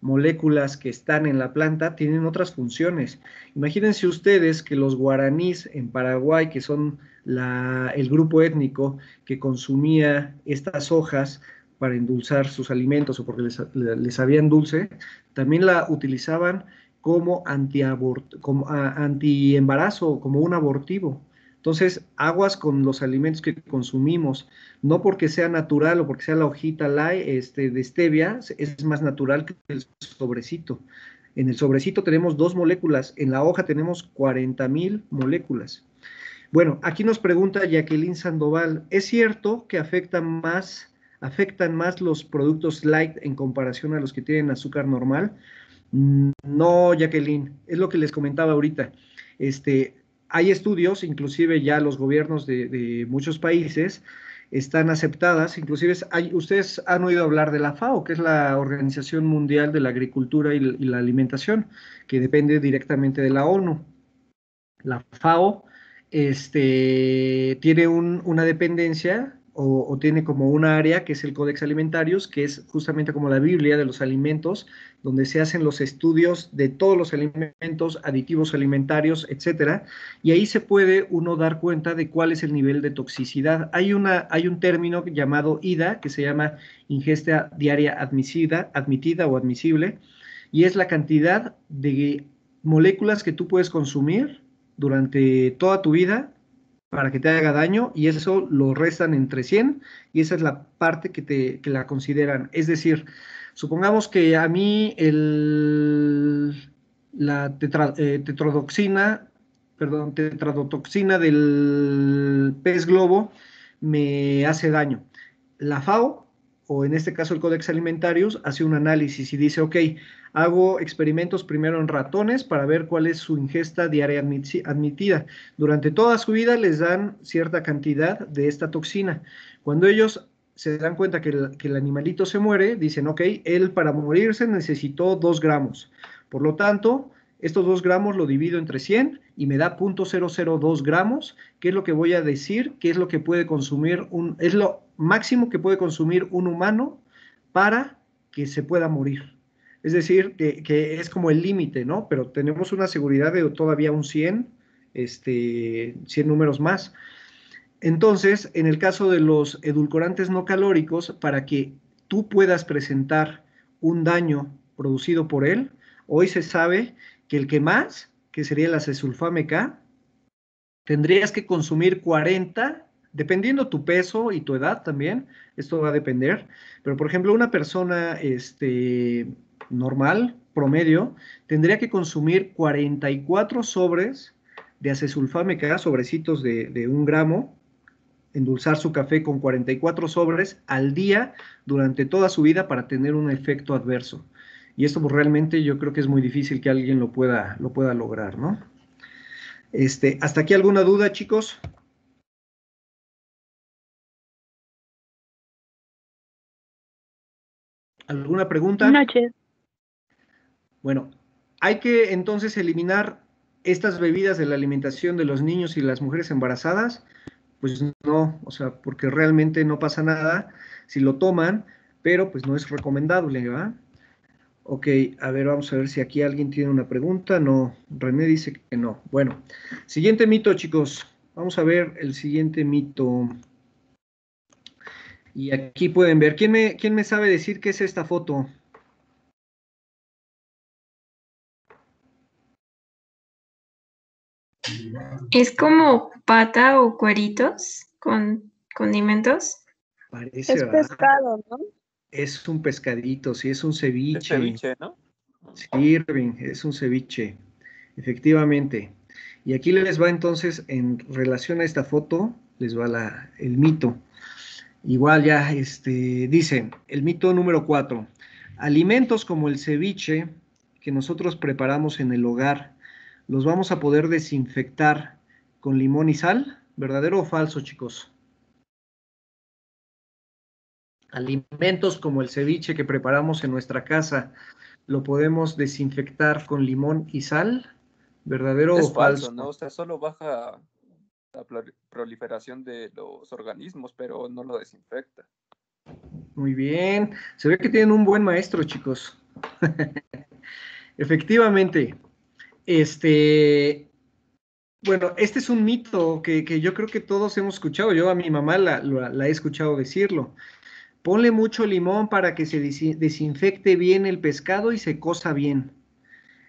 moléculas que están en la planta tienen otras funciones. Imagínense ustedes que los guaraníes en Paraguay, que son el grupo étnico que consumía estas hojas para endulzar sus alimentos o porque les, les sabían dulce, también la utilizaban como anti como, como un abortivo. Entonces, aguas con los alimentos que consumimos, no porque sea natural o porque sea la hojita light este, de stevia, es más natural que el sobrecito. En el sobrecito tenemos dos moléculas, en la hoja tenemos 40 mil moléculas. Bueno, aquí nos pregunta Jacqueline Sandoval, ¿es cierto que afectan más, afectan más los productos light en comparación a los que tienen azúcar normal? No, Jacqueline, es lo que les comentaba ahorita. Este, hay estudios, inclusive ya los gobiernos de, muchos países están aceptadas, inclusive hay, ustedes han oído hablar de la FAO, que es la Organización Mundial de la Agricultura y, la Alimentación, que depende directamente de la ONU. La FAO este, tiene una dependencia o, tiene como un área que es el Codex Alimentarius, que es justamente como la Biblia de los alimentos, donde se hacen los estudios de todos los alimentos, aditivos alimentarios, etcétera, y ahí se puede uno dar cuenta de cuál es el nivel de toxicidad. Hay una hay un término llamado IDA que se llama ingesta diaria admitida, admitida o admisible, y es la cantidad de moléculas que tú puedes consumir durante toda tu vida para que te haga daño y eso lo restan entre 100 y esa es la parte que, la consideran. Es decir, supongamos que a mí el, la eh, tetrodoxina, perdón, tetradotoxina del pez globo me hace daño. La FAO o en este caso el Codex Alimentarius, hace un análisis y dice, ok, hago experimentos primero en ratones para ver cuál es su ingesta diaria admitida. Durante toda su vida les dan cierta cantidad de esta toxina. Cuando ellos se dan cuenta que el, animalito se muere, dicen, ok, él para morirse necesitó dos gramos. Por lo tanto, estos 2 gramos lo divido entre 100 y me da 0.002 gramos, que es lo que voy a decir, que es lo que puede consumir un, es lo máximo que puede consumir un humano para que se pueda morir. Es decir, que, es como el límite, ¿no? Pero tenemos una seguridad de todavía un 100, este, 100 números más. Entonces, en el caso de los edulcorantes no calóricos, para que tú puedas presentar un daño producido por él, hoy se sabe que el que más, que sería el acesulfame K, tendrías que consumir 40, dependiendo tu peso y tu edad también, esto va a depender, pero por ejemplo una persona este, normal, promedio, tendría que consumir 44 sobres de acesulfame K, sobrecitos de un gramo, endulzar su café con 44 sobres al día durante toda su vida para tener un efecto adverso. Y esto pues, realmente yo creo que es muy difícil que alguien lo pueda, pueda lograr, ¿no? Este, ¿Hasta aquí alguna duda, chicos? ¿Alguna pregunta? noches. Bueno, hay que entonces eliminar estas bebidas de la alimentación de los niños y las mujeres embarazadas. Pues no, o sea, porque realmente no pasa nada si lo toman, pero pues no es recomendable, ¿verdad? Ok, a ver, vamos a ver si aquí alguien tiene una pregunta. No, René dice que no. Bueno, siguiente mito, chicos. Vamos a ver el siguiente mito. Y aquí pueden ver. ¿Quién me, quién me sabe decir qué es esta foto? Es como pata o cueritos con condimentos. Parece, es pescado, ¿no? Es un pescadito, si es un ceviche. Es ¿no? es un ceviche, efectivamente. Y aquí les va entonces, en relación a esta foto, les va el mito. Igual ya este, dice, el mito número cuatro. alimentos como el ceviche que nosotros preparamos en el hogar, los vamos a poder desinfectar con limón y sal, ¿verdadero o falso, chicos? Alimentos como el ceviche que preparamos en nuestra casa, lo podemos desinfectar con limón y sal. ¿Verdadero o falso? ¿no? O sea, solo baja la proliferación de los organismos, pero no lo desinfecta. Muy bien. Se ve que tienen un buen maestro, chicos. Efectivamente. Este. Bueno, este es un mito que, yo creo que todos hemos escuchado. Yo a mi mamá la he escuchado decirlo. Ponle mucho limón para que se desinfecte bien el pescado y se cosa bien.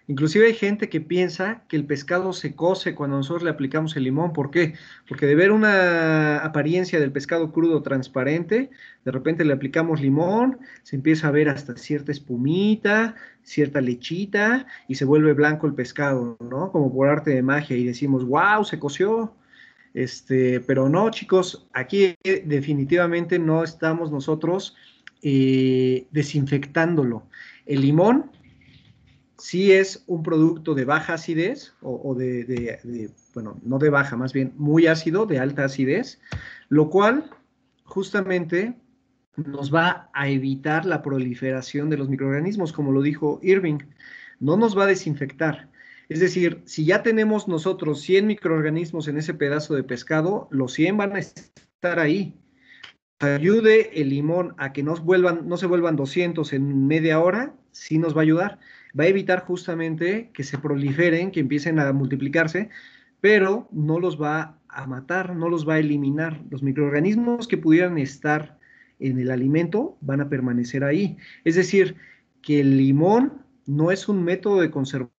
Inclusive hay gente que piensa que el pescado se cose cuando nosotros le aplicamos el limón. ¿Por qué? Porque de ver una apariencia del pescado crudo transparente, de repente le aplicamos limón, se empieza a ver hasta cierta espumita, cierta lechita y se vuelve blanco el pescado, ¿no? Como por arte de magia y decimos, wow, se coció. Este, pero no, chicos, aquí eh, definitivamente no estamos nosotros eh, desinfectándolo. El limón sí es un producto de baja acidez o, de, bueno, no de baja, más bien muy ácido, de alta acidez, lo cual justamente nos va a evitar la proliferación de los microorganismos, como lo dijo Irving. No nos va a desinfectar, es decir, si ya tenemos nosotros 100 microorganismos en ese pedazo de pescado, los 100 van a estar ahí. Ayude el limón a que no, se vuelvan 200 en media hora, sí nos va a ayudar. Va a evitar justamente que se proliferen, que empiecen a multiplicarse, pero no los va a matar, no los va a eliminar. Los microorganismos que pudieran estar en el alimento van a permanecer ahí. Es decir, que el limón no es un método de conservación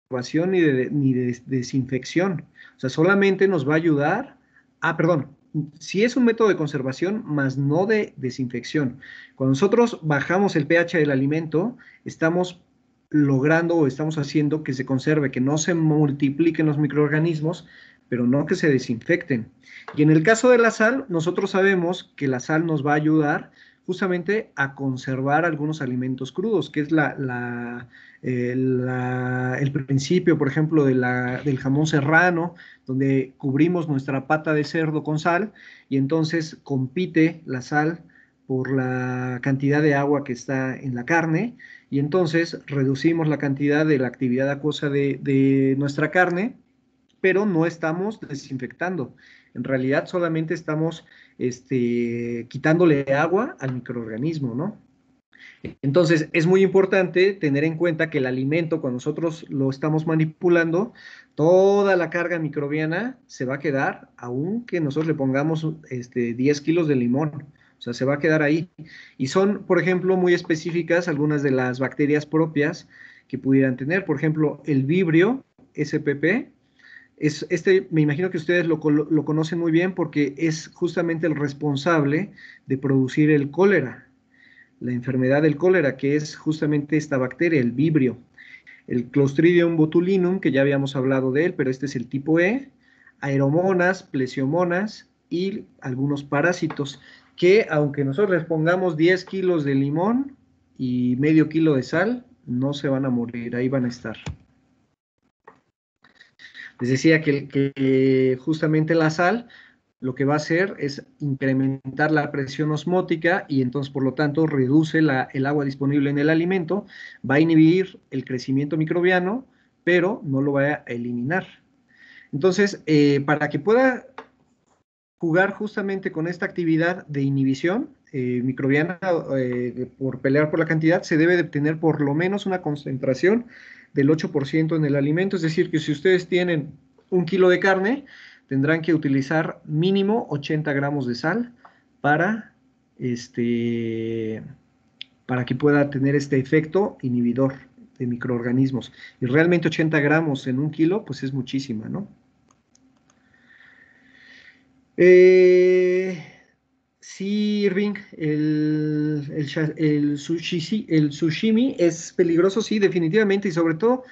ni de, ni de desinfección. O sea, solamente nos va a ayudar, ah, perdón, si es un método de conservación, más no de desinfección. Cuando nosotros bajamos el pH del alimento, estamos logrando o estamos haciendo que se conserve, que no se multipliquen los microorganismos, pero no que se desinfecten. Y en el caso de la sal, nosotros sabemos que la sal nos va a ayudar justamente a conservar algunos alimentos crudos, que es la, eh, el principio, por ejemplo, de del jamón serrano, donde cubrimos nuestra pata de cerdo con sal y entonces compite la sal por la cantidad de agua que está en la carne y entonces reducimos la cantidad de la actividad acuosa de, de nuestra carne, pero no estamos desinfectando. En realidad solamente estamos este, quitándole agua al microorganismo, ¿no? Entonces, es muy importante tener en cuenta que el alimento, cuando nosotros lo estamos manipulando, toda la carga microbiana se va a quedar, aunque nosotros le pongamos este, 10 kilos de limón. O sea, se va a quedar ahí. Y son, por ejemplo, muy específicas algunas de las bacterias propias que pudieran tener. Por ejemplo, el vibrio SPP este me imagino que ustedes lo, lo, conocen muy bien porque es justamente el responsable de producir el cólera, la enfermedad del cólera, que es justamente esta bacteria, el vibrio. El Clostridium botulinum, que ya habíamos hablado de él, pero este es el tipo E, aeromonas, plesiomonas y algunos parásitos, que aunque nosotros les pongamos 10 kilos de limón y medio kilo de sal, no se van a morir, ahí van a estar. Les decía que, eh, justamente la sal lo que va a hacer es incrementar la presión osmótica y entonces, por lo tanto, reduce el agua disponible en el alimento, va a inhibir el crecimiento microbiano, pero no lo va a eliminar. Entonces, eh, para que pueda jugar justamente con esta actividad de inhibición eh, microbiana por pelear por la cantidad, se debe de obtener por lo menos una concentración del 8% en el alimento, es decir, que si ustedes tienen un kilo de carne, tendrán que utilizar mínimo 80 gramos de sal para, este, para que pueda tener este efecto inhibidor de microorganismos. Y realmente 80 gramos en un kilo, pues es muchísima, ¿no? Eh, Sí, Irving, el, sushi, el sushimi es peligroso, sí, definitivamente, y sobre todo,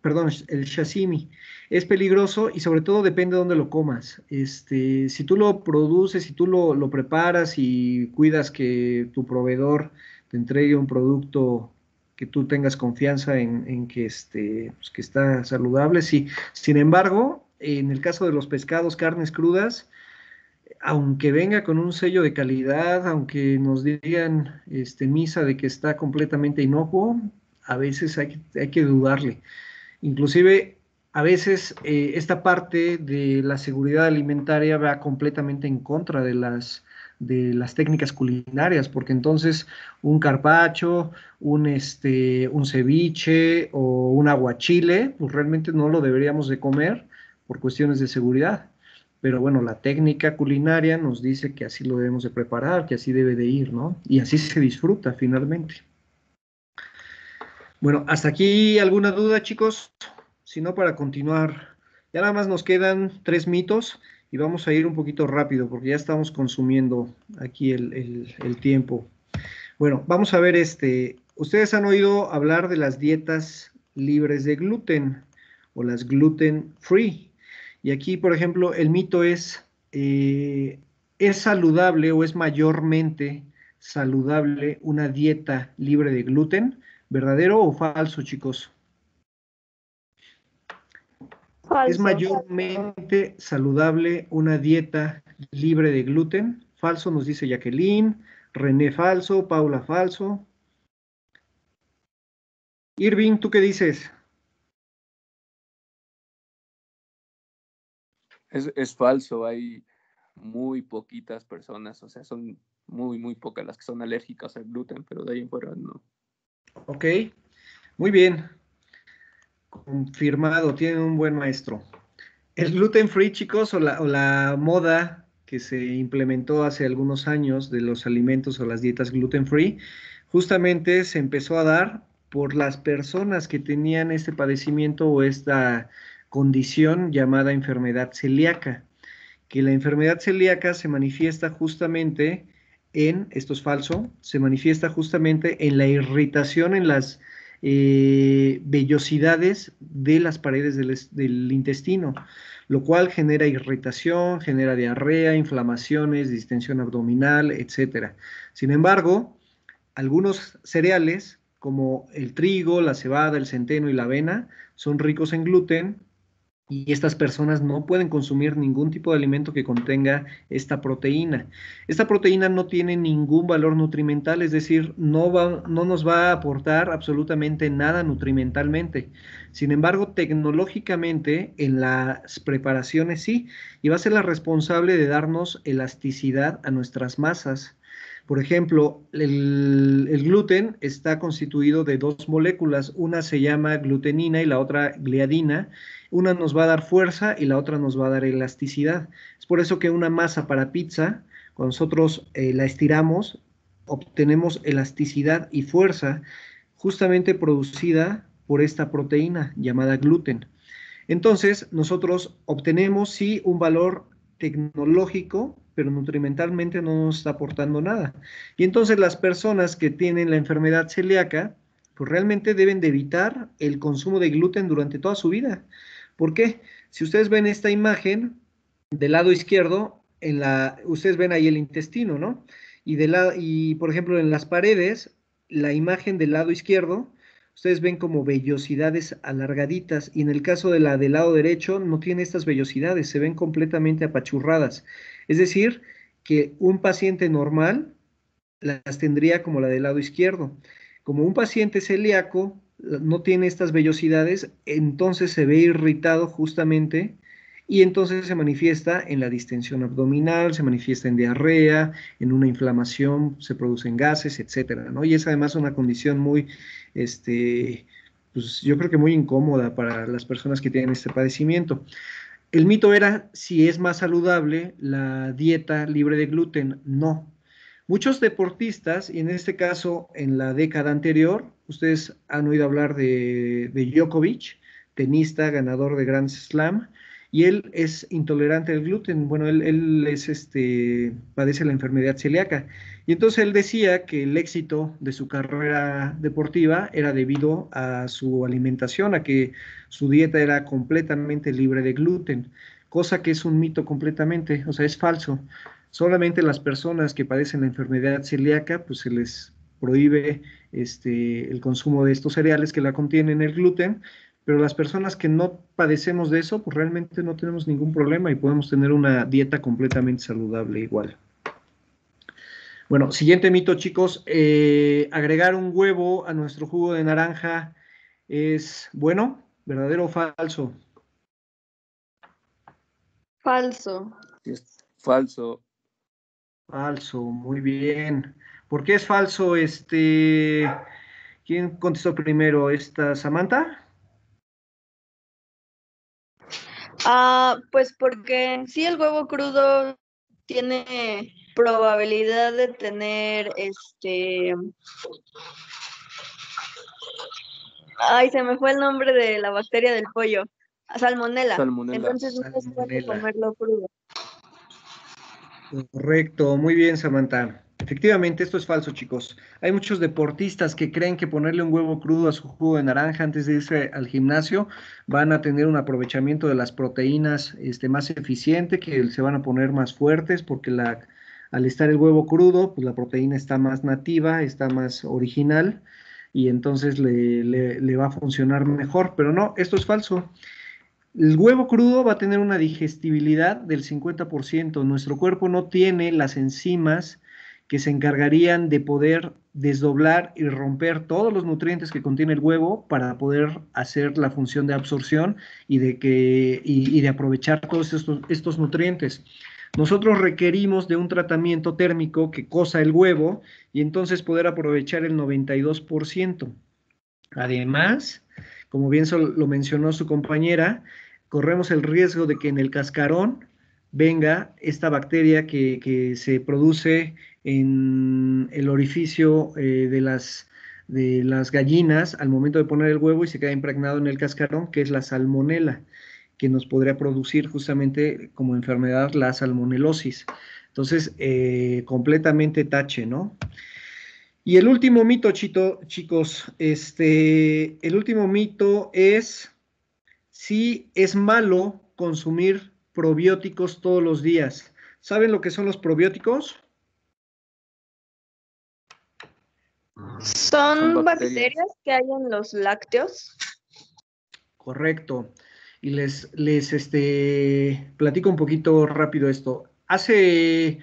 perdón, el sashimi es peligroso y sobre todo depende de dónde lo comas. Este, si tú lo produces, si tú lo, preparas y cuidas que tu proveedor te entregue un producto que tú tengas confianza en, que, este, pues, que está saludable, sí. Sin embargo, en el caso de los pescados, carnes crudas, aunque venga con un sello de calidad, aunque nos digan este, misa de que está completamente inocuo, a veces hay, que dudarle. Inclusive, a veces eh, esta parte de la seguridad alimentaria va completamente en contra de las, de las técnicas culinarias, porque entonces un carpacho, un, este, un ceviche o un aguachile, pues realmente no lo deberíamos de comer por cuestiones de seguridad pero bueno, la técnica culinaria nos dice que así lo debemos de preparar, que así debe de ir, ¿no? Y así se disfruta finalmente. Bueno, hasta aquí alguna duda, chicos, si no para continuar. Ya nada más nos quedan tres mitos y vamos a ir un poquito rápido porque ya estamos consumiendo aquí el, el tiempo. Bueno, vamos a ver este. Ustedes han oído hablar de las dietas libres de gluten o las gluten free, y aquí, por ejemplo, el mito es, eh, ¿es saludable o es mayormente saludable una dieta libre de gluten? ¿Verdadero o falso, chicos? ¿Es mayormente saludable una dieta libre de gluten? Falso nos dice Jacqueline, René falso, Paula falso. Irving, ¿tú qué dices? es, falso, hay muy poquitas personas, o sea, son muy, muy pocas las que son alérgicas al gluten, pero de ahí en fuera no. Ok, muy bien. Confirmado, tiene un buen maestro. El gluten free, chicos, o la, o la moda que se implementó hace algunos años de los alimentos o las dietas gluten free, justamente se empezó a dar por las personas que tenían este padecimiento o esta condición llamada enfermedad celíaca, que la enfermedad celíaca se manifiesta justamente en, esto es falso, se manifiesta justamente en la irritación en las eh, vellosidades de las paredes del, del, intestino, lo cual genera irritación, genera diarrea, inflamaciones, distensión abdominal, etc. Sin embargo, algunos cereales como el trigo, la cebada, el centeno y la avena son ricos en gluten, y estas personas no pueden consumir ningún tipo de alimento que contenga esta proteína. Esta proteína no tiene ningún valor nutrimental, es decir, no, no nos va a aportar absolutamente nada nutrimentalmente. Sin embargo, tecnológicamente en las preparaciones sí, y va a ser la responsable de darnos elasticidad a nuestras masas. Por ejemplo, el, gluten está constituido de dos moléculas, una se llama glutenina y la otra gliadina. Una nos va a dar fuerza y la otra nos va a dar elasticidad. Es por eso que una masa para pizza, cuando nosotros eh, la estiramos, obtenemos elasticidad y fuerza justamente producida por esta proteína llamada gluten. Entonces, nosotros obtenemos sí un valor tecnológico, pero nutrimentalmente no nos está aportando nada. Y entonces las personas que tienen la enfermedad celíaca, pues realmente deben de evitar el consumo de gluten durante toda su vida. ¿Por qué? Si ustedes ven esta imagen, del lado izquierdo, en la, ustedes ven ahí el intestino, ¿no? Y, de la, y por ejemplo, en las paredes, la imagen del lado izquierdo ustedes ven como vellosidades alargaditas y en el caso de la del lado derecho no tiene estas vellosidades, se ven completamente apachurradas. Es decir, que un paciente normal las tendría como la del lado izquierdo. Como un paciente celíaco no tiene estas vellosidades, entonces se ve irritado justamente y entonces se manifiesta en la distensión abdominal, se manifiesta en diarrea, en una inflamación, se producen gases, etcétera, ¿no? Y es además una condición muy, este, pues, yo creo que muy incómoda para las personas que tienen este padecimiento. El mito era si es más saludable la dieta libre de gluten. No. Muchos deportistas, y en este caso en la década anterior, ustedes han oído hablar de, de Djokovic, tenista, ganador de Grand Slam, y él es intolerante al gluten, bueno, él, es este, padece la enfermedad celíaca. Y entonces él decía que el éxito de su carrera deportiva era debido a su alimentación, a que su dieta era completamente libre de gluten, cosa que es un mito completamente, o sea, es falso. Solamente las personas que padecen la enfermedad celíaca, pues se les prohíbe este, el consumo de estos cereales que la contienen el gluten, pero las personas que no padecemos de eso, pues realmente no tenemos ningún problema y podemos tener una dieta completamente saludable igual. Bueno, siguiente mito, chicos. Eh, agregar un huevo a nuestro jugo de naranja es bueno, verdadero o falso. Falso. falso. Falso, muy bien. ¿Por qué es falso? Este, ¿quién contestó primero? ¿Esta Samantha? Ah, pues porque si el huevo crudo tiene probabilidad de tener este. Ay, se me fue el nombre de la bacteria del pollo. Salmonella. Entonces no es bueno comerlo crudo. Correcto, muy bien, Samantha. Efectivamente, esto es falso, chicos. Hay muchos deportistas que creen que ponerle un huevo crudo a su jugo de naranja antes de irse al gimnasio van a tener un aprovechamiento de las proteínas este, más eficiente, que se van a poner más fuertes porque la, al estar el huevo crudo, pues la proteína está más nativa, está más original y entonces le, le, le va a funcionar mejor. Pero no, esto es falso. El huevo crudo va a tener una digestibilidad del 50%. Nuestro cuerpo no tiene las enzimas que se encargarían de poder desdoblar y romper todos los nutrientes que contiene el huevo para poder hacer la función de absorción y de, que, de aprovechar todos estos, estos nutrientes. Nosotros requerimos de un tratamiento térmico que cosa el huevo y entonces poder aprovechar el 92%. Además, como bien lo mencionó su compañera, corremos el riesgo de que en el cascarón venga esta bacteria que, que se produce en el orificio eh, de, las, de las gallinas al momento de poner el huevo y se queda impregnado en el cascarón, que es la salmonela, que nos podría producir justamente como enfermedad la salmonelosis. Entonces, eh, completamente tache, ¿no? Y el último mito, chito, chicos, este, el último mito es si es malo consumir probióticos todos los días. ¿Saben lo que son los probióticos? ¿Son, bacterias que hay en los lácteos? Correcto. Y les, les este, platico un poquito rápido esto. Hace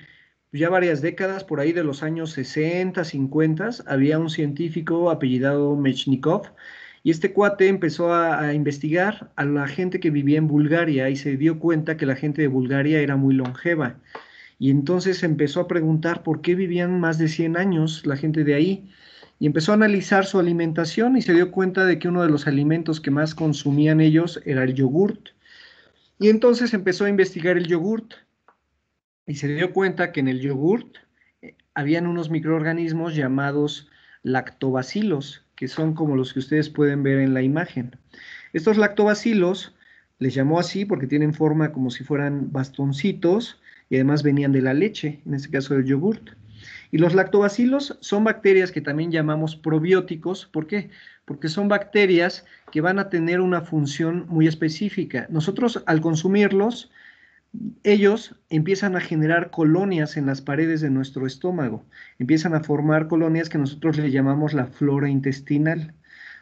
ya varias décadas, por ahí de los años 60, 50, había un científico apellidado Mechnikov y este cuate empezó a, investigar a la gente que vivía en Bulgaria y se dio cuenta que la gente de Bulgaria era muy longeva y entonces empezó a preguntar por qué vivían más de 100 años la gente de ahí y empezó a analizar su alimentación y se dio cuenta de que uno de los alimentos que más consumían ellos era el yogurt. Y entonces empezó a investigar el yogurt y se dio cuenta que en el yogurt eh, habían unos microorganismos llamados lactobacilos, que son como los que ustedes pueden ver en la imagen. Estos lactobacilos les llamó así porque tienen forma como si fueran bastoncitos y además venían de la leche, en este caso del yogurt. Y los lactobacilos son bacterias que también llamamos probióticos. ¿Por qué? Porque son bacterias que van a tener una función muy específica. Nosotros al consumirlos, ellos empiezan a generar colonias en las paredes de nuestro estómago, empiezan a formar colonias que nosotros le llamamos la flora intestinal.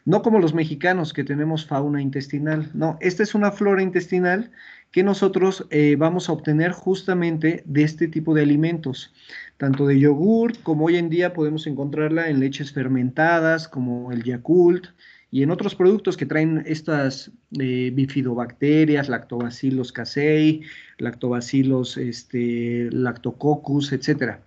No como los mexicanos que tenemos fauna intestinal, no, esta es una flora intestinal que nosotros eh, vamos a obtener justamente de este tipo de alimentos, tanto de yogurt como hoy en día podemos encontrarla en leches fermentadas como el Yakult y en otros productos que traen estas eh, bifidobacterias, lactobacilos casei, lactobacilos este, lactococcus, etc.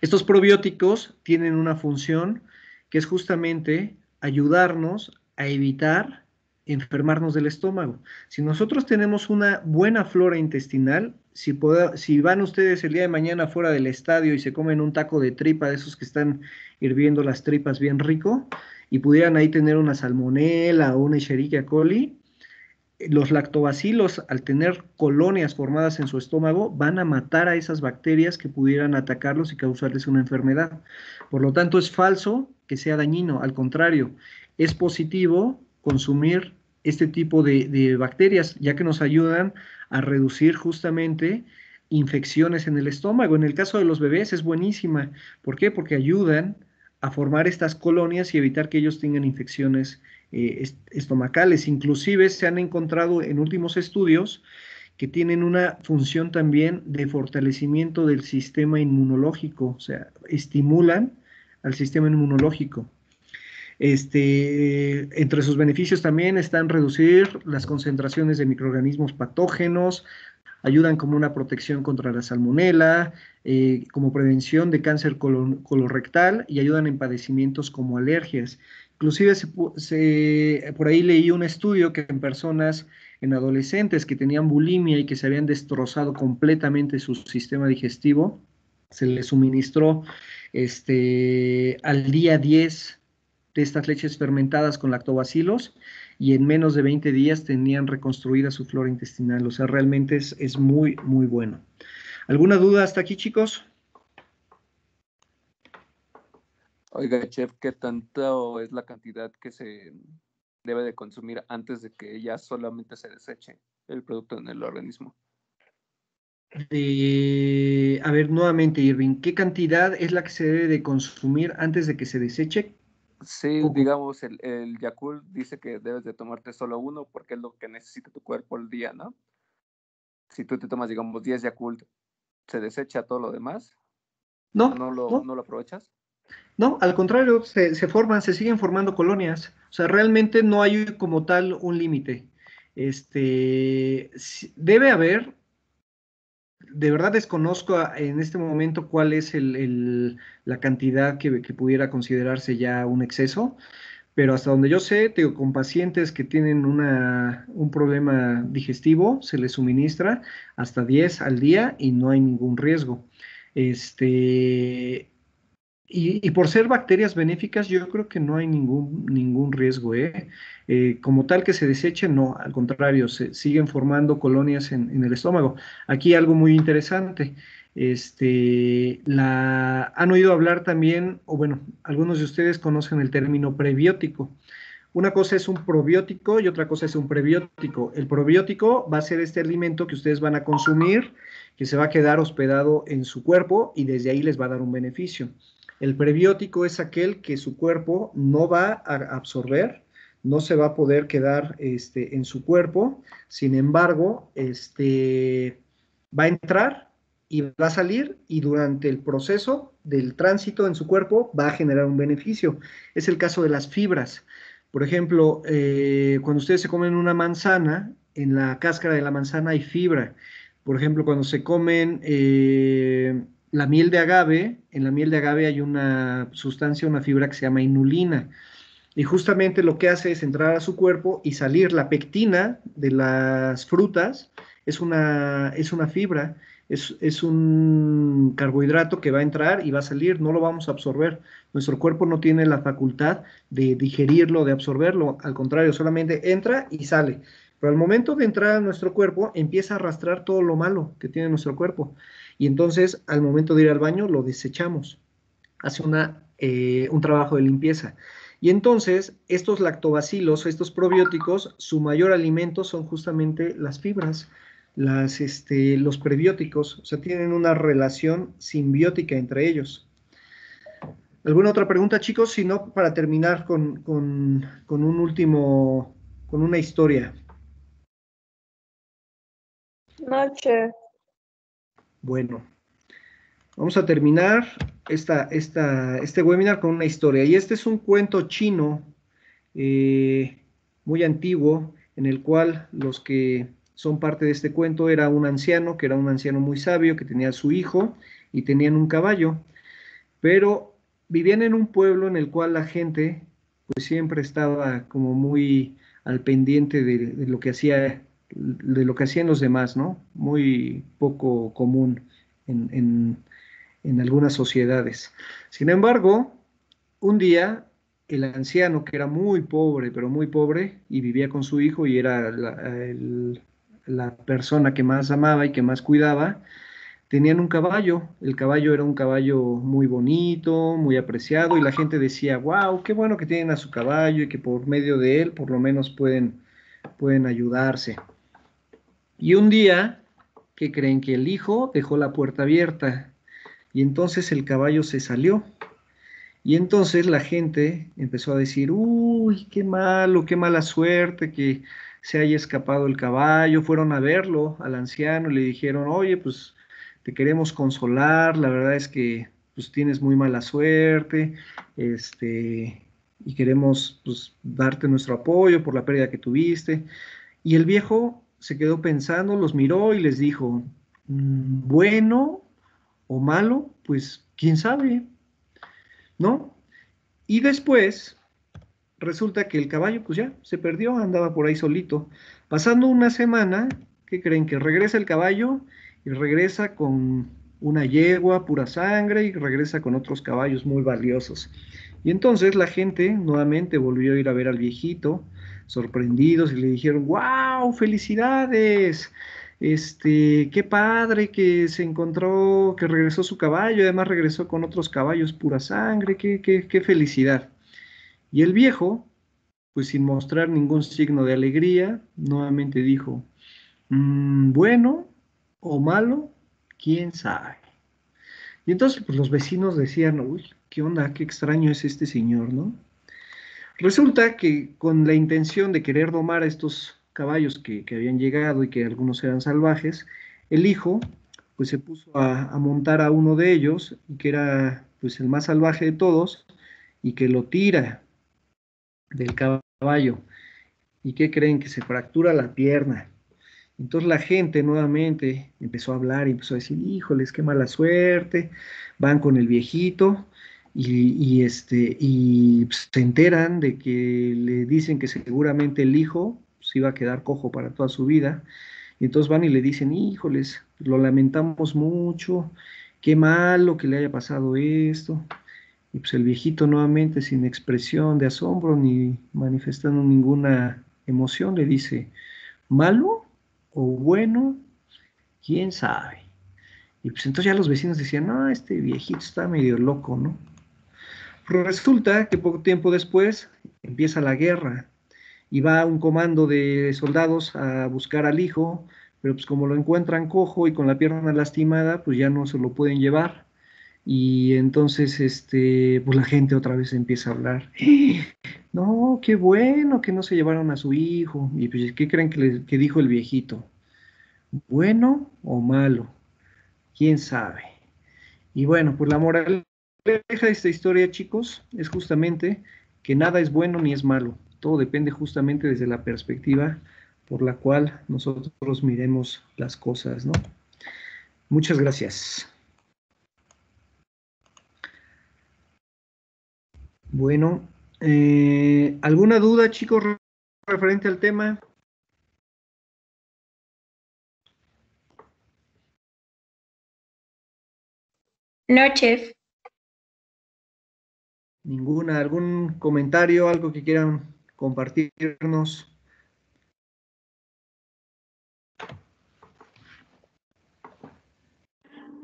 Estos probióticos tienen una función que es justamente ayudarnos a evitar enfermarnos del estómago. Si nosotros tenemos una buena flora intestinal, si, van ustedes el día de mañana fuera del estadio y se comen un taco de tripa, de esos que están hirviendo las tripas bien rico, y pudieran ahí tener una salmonela o una Escherichia coli, los lactobacilos, al tener colonias formadas en su estómago, van a matar a esas bacterias que pudieran atacarlos y causarles una enfermedad. Por lo tanto, es falso que sea dañino, al contrario, es positivo consumir este tipo de, bacterias, ya que nos ayudan a reducir justamente infecciones en el estómago. En el caso de los bebés es buenísima. ¿Por qué? Porque ayudan a formar estas colonias y evitar que ellos tengan infecciones eh, estomacales. Inclusive se han encontrado en últimos estudios que tienen una función también de fortalecimiento del sistema inmunológico, o sea, estimulan al sistema inmunológico. Este, entre sus beneficios también están reducir las concentraciones de microorganismos patógenos, ayudan como una protección contra la salmonela, eh, como prevención de cáncer colorectal y ayudan en padecimientos como alergias. Inclusive por ahí leí un estudio que en personas, en adolescentes que tenían bulimia y que se habían destrozado completamente su sistema digestivo, se les suministró este, al día 10 de estas leches fermentadas con lactobacilos y en menos de 20 días tenían reconstruida su flora intestinal. O sea, realmente es, muy, muy bueno. ¿Alguna duda hasta aquí, chicos? Oiga, chef, ¿qué tanto es la cantidad que se debe de consumir antes de que ya solamente se deseche el producto en el organismo? Eh, a ver, nuevamente, Irving, ¿qué cantidad es la que se debe de consumir antes de que se deseche? Sí, digamos, el, el Yakult dice que debes de tomarte solo uno porque es lo que necesita tu cuerpo el día, ¿no? Si tú te tomas, digamos, 10 Yakult, ¿se desecha todo lo demás? No. ¿No lo, ¿no lo aprovechas? No, al contrario, se, se, forman, se siguen formando colonias. O sea, realmente no hay como tal un límite. Este, debe haber de verdad desconozco ah, en este momento cuál es la cantidad que, pudiera considerarse ya un exceso, pero hasta donde yo sé, tengo con pacientes que tienen un problema digestivo, se les suministra hasta 10 al día y no hay ningún riesgo. Este, y, por ser bacterias benéficas, yo creo que no hay ningún, ningún riesgo. ¿eh? eh como tal que se desechen, no, al contrario, se siguen formando colonias en, el estómago. Aquí algo muy interesante. Este, han oído hablar también, o bueno, algunos de ustedes conocen el término prebiótico. Una cosa es un probiótico y otra cosa es un prebiótico. El probiótico va a ser este alimento que ustedes van a consumir, que se va a quedar hospedado en su cuerpo y desde ahí les va a dar un beneficio. El prebiótico es aquel que su cuerpo no va a absorber, no se va a poder quedar este, en su cuerpo, sin embargo, este, va a entrar y va a salir y durante el proceso del tránsito en su cuerpo va a generar un beneficio. Es el caso de las fibras. Por ejemplo, eh, cuando ustedes se comen una manzana, en la cáscara de la manzana hay fibra. Por ejemplo, cuando se comen eh, la miel de agave, en la miel de agave hay una sustancia, una fibra que se llama inulina. Y justamente lo que hace es entrar a su cuerpo y salir. La pectina de las frutas es una, es una fibra, es, es un carbohidrato que va a entrar y va a salir, no lo vamos a absorber. Nuestro cuerpo no tiene la facultad de digerirlo, de absorberlo, al contrario, solamente entra y sale. Pero al momento de entrar a nuestro cuerpo, empieza a arrastrar todo lo malo que tiene nuestro cuerpo y entonces al momento de ir al baño lo desechamos. Hace una, eh, un trabajo de limpieza. Y entonces estos lactobacilos, estos probióticos, su mayor alimento son justamente las fibras, las, este, los prebióticos, o sea, tienen una relación simbiótica entre ellos. ¿Alguna otra pregunta, chicos? Si no, para terminar con, con, con un último, con una historia. Noche. Bueno, vamos a terminar esta, este webinar con una historia. Y este es un cuento chino eh, muy antiguo, en el cual los que son parte de este cuento era un anciano, que era un anciano muy sabio, que tenía a su hijo y tenían un caballo. Pero vivían en un pueblo en el cual la gente pues siempre estaba como muy al pendiente de, de lo que hacía de lo que hacían los demás, ¿no? Muy poco común en, algunas sociedades. Sin embargo, un día el anciano, que era muy pobre, pero muy pobre, y vivía con su hijo y era la, persona que más amaba y que más cuidaba, tenían un caballo. El caballo era un caballo muy bonito, muy apreciado, y la gente decía, wow, qué bueno que tienen a su caballo y que por medio de él por lo menos pueden, pueden ayudarse. Y un día, que creen que el hijo dejó la puerta abierta y entonces el caballo se salió. Y entonces la gente empezó a decir, uy, qué malo, qué mala suerte que se haya escapado el caballo. Fueron a verlo al anciano y le dijeron, oye, pues te queremos consolar, la verdad es que pues tienes muy mala suerte, este, y queremos pues, darte nuestro apoyo por la pérdida que tuviste. Y el viejo se quedó pensando, los miró y les dijo, mm, bueno o malo, pues quién sabe, ¿no? Y después resulta que el caballo, pues ya, se perdió, andaba por ahí solito. Pasando una semana, ¿qué creen? Que regresa el caballo y regresa con una yegua pura sangre y regresa con otros caballos muy valiosos. Y entonces la gente nuevamente volvió a ir a ver al viejito sorprendidos y le dijeron, wow, felicidades, este, qué padre que se encontró, que regresó su caballo, además regresó con otros caballos pura sangre, qué, qué, felicidad. Y el viejo, pues sin mostrar ningún signo de alegría, nuevamente dijo, mm, bueno o malo, quién sabe. Y entonces pues, los vecinos decían, uy, qué onda, qué extraño es este señor, ¿no? Resulta que con la intención de querer domar a estos caballos que, habían llegado y que algunos eran salvajes, el hijo pues se puso a, montar a uno de ellos, y que era pues el más salvaje de todos, y que lo tira del caballo. ¿Y qué creen? Que se fractura la pierna. Entonces la gente nuevamente empezó a hablar y empezó a decir, híjoles, qué mala suerte, van con el viejito, y, este, y pues, se enteran de que le dicen que seguramente el hijo se iba a quedar cojo para toda su vida. Y entonces van y le dicen, híjoles, lo lamentamos mucho, qué malo que le haya pasado esto. Y pues el viejito nuevamente sin expresión de asombro ni manifestando ninguna emoción le dice, malo o bueno, quién sabe. Y pues entonces ya los vecinos decían, no, este viejito está medio loco, ¿no? Resulta que poco tiempo después empieza la guerra y va un comando de soldados a buscar al hijo, pero pues como lo encuentran cojo y con la pierna lastimada, pues ya no se lo pueden llevar. Y entonces, este, pues la gente otra vez empieza a hablar. No, qué bueno que no se llevaron a su hijo. Y pues, ¿qué creen que, que dijo el viejito? ¿Bueno o malo? ¿Quién sabe? Y bueno, pues la moral de esta historia, chicos, es justamente que nada es bueno ni es malo. Todo depende justamente desde la perspectiva por la cual nosotros miremos las cosas, ¿no? Muchas gracias. Bueno, eh, ¿alguna duda, chicos, referente al tema? No, Ninguna, algún comentario, algo que quieran compartirnos.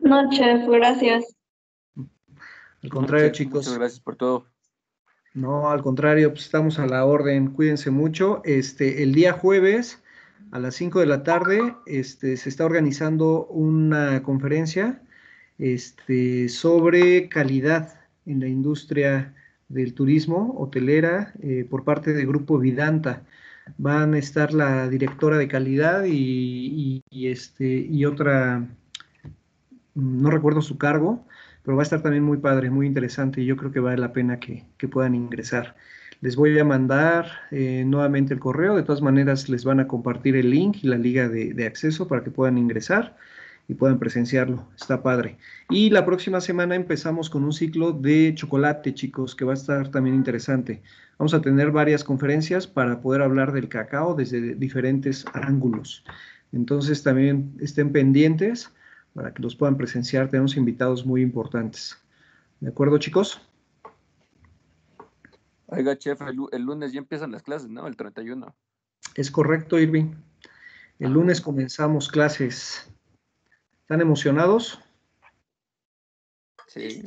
No, chef, gracias. Al contrario, chicos. Muchas gracias por todo. No, al contrario, pues, estamos a la orden. Cuídense mucho. Este, el día jueves a las 5 de la tarde este, se está organizando una conferencia este, sobre calidad en la industria del turismo hotelera eh, por parte del grupo Vidanta. Van a estar la directora de calidad y, este, y otra, mm, no recuerdo su cargo, pero va a estar también muy padre, muy interesante y yo creo que vale la pena que, puedan ingresar. Les voy a mandar eh, nuevamente el correo, de todas maneras les van a compartir el link y la liga de acceso para que puedan ingresar y puedan presenciarlo. Está padre. Y la próxima semana empezamos con un ciclo de chocolate, chicos, que va a estar también interesante. Vamos a tener varias conferencias para poder hablar del cacao desde diferentes ángulos. Entonces también estén pendientes para que los puedan presenciar. Tenemos invitados muy importantes. ¿De acuerdo, chicos? Oiga, chef, el, lunes ya empiezan las clases, ¿no? El 31. Es correcto, Irving. El ah. lunes comenzamos clases. ¿Están emocionados? Sí.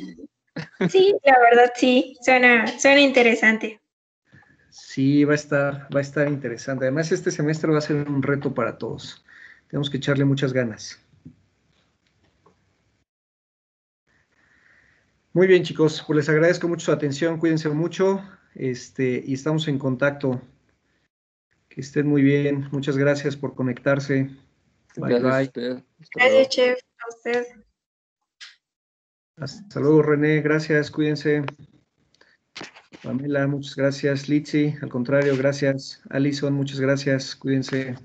Sí, la verdad sí, suena, interesante. Sí, va a estar, va a estar interesante. Además, este semestre va a ser un reto para todos. Tenemos que echarle muchas ganas. Muy bien, chicos, pues les agradezco mucho su atención, cuídense mucho, este, y estamos en contacto. Que estén muy bien, muchas gracias por conectarse. Gracias chef. A usted. Hasta luego, René. Gracias, cuídense. Pamela, muchas gracias. Litsi, al contrario, gracias. Alison, muchas gracias. Cuídense.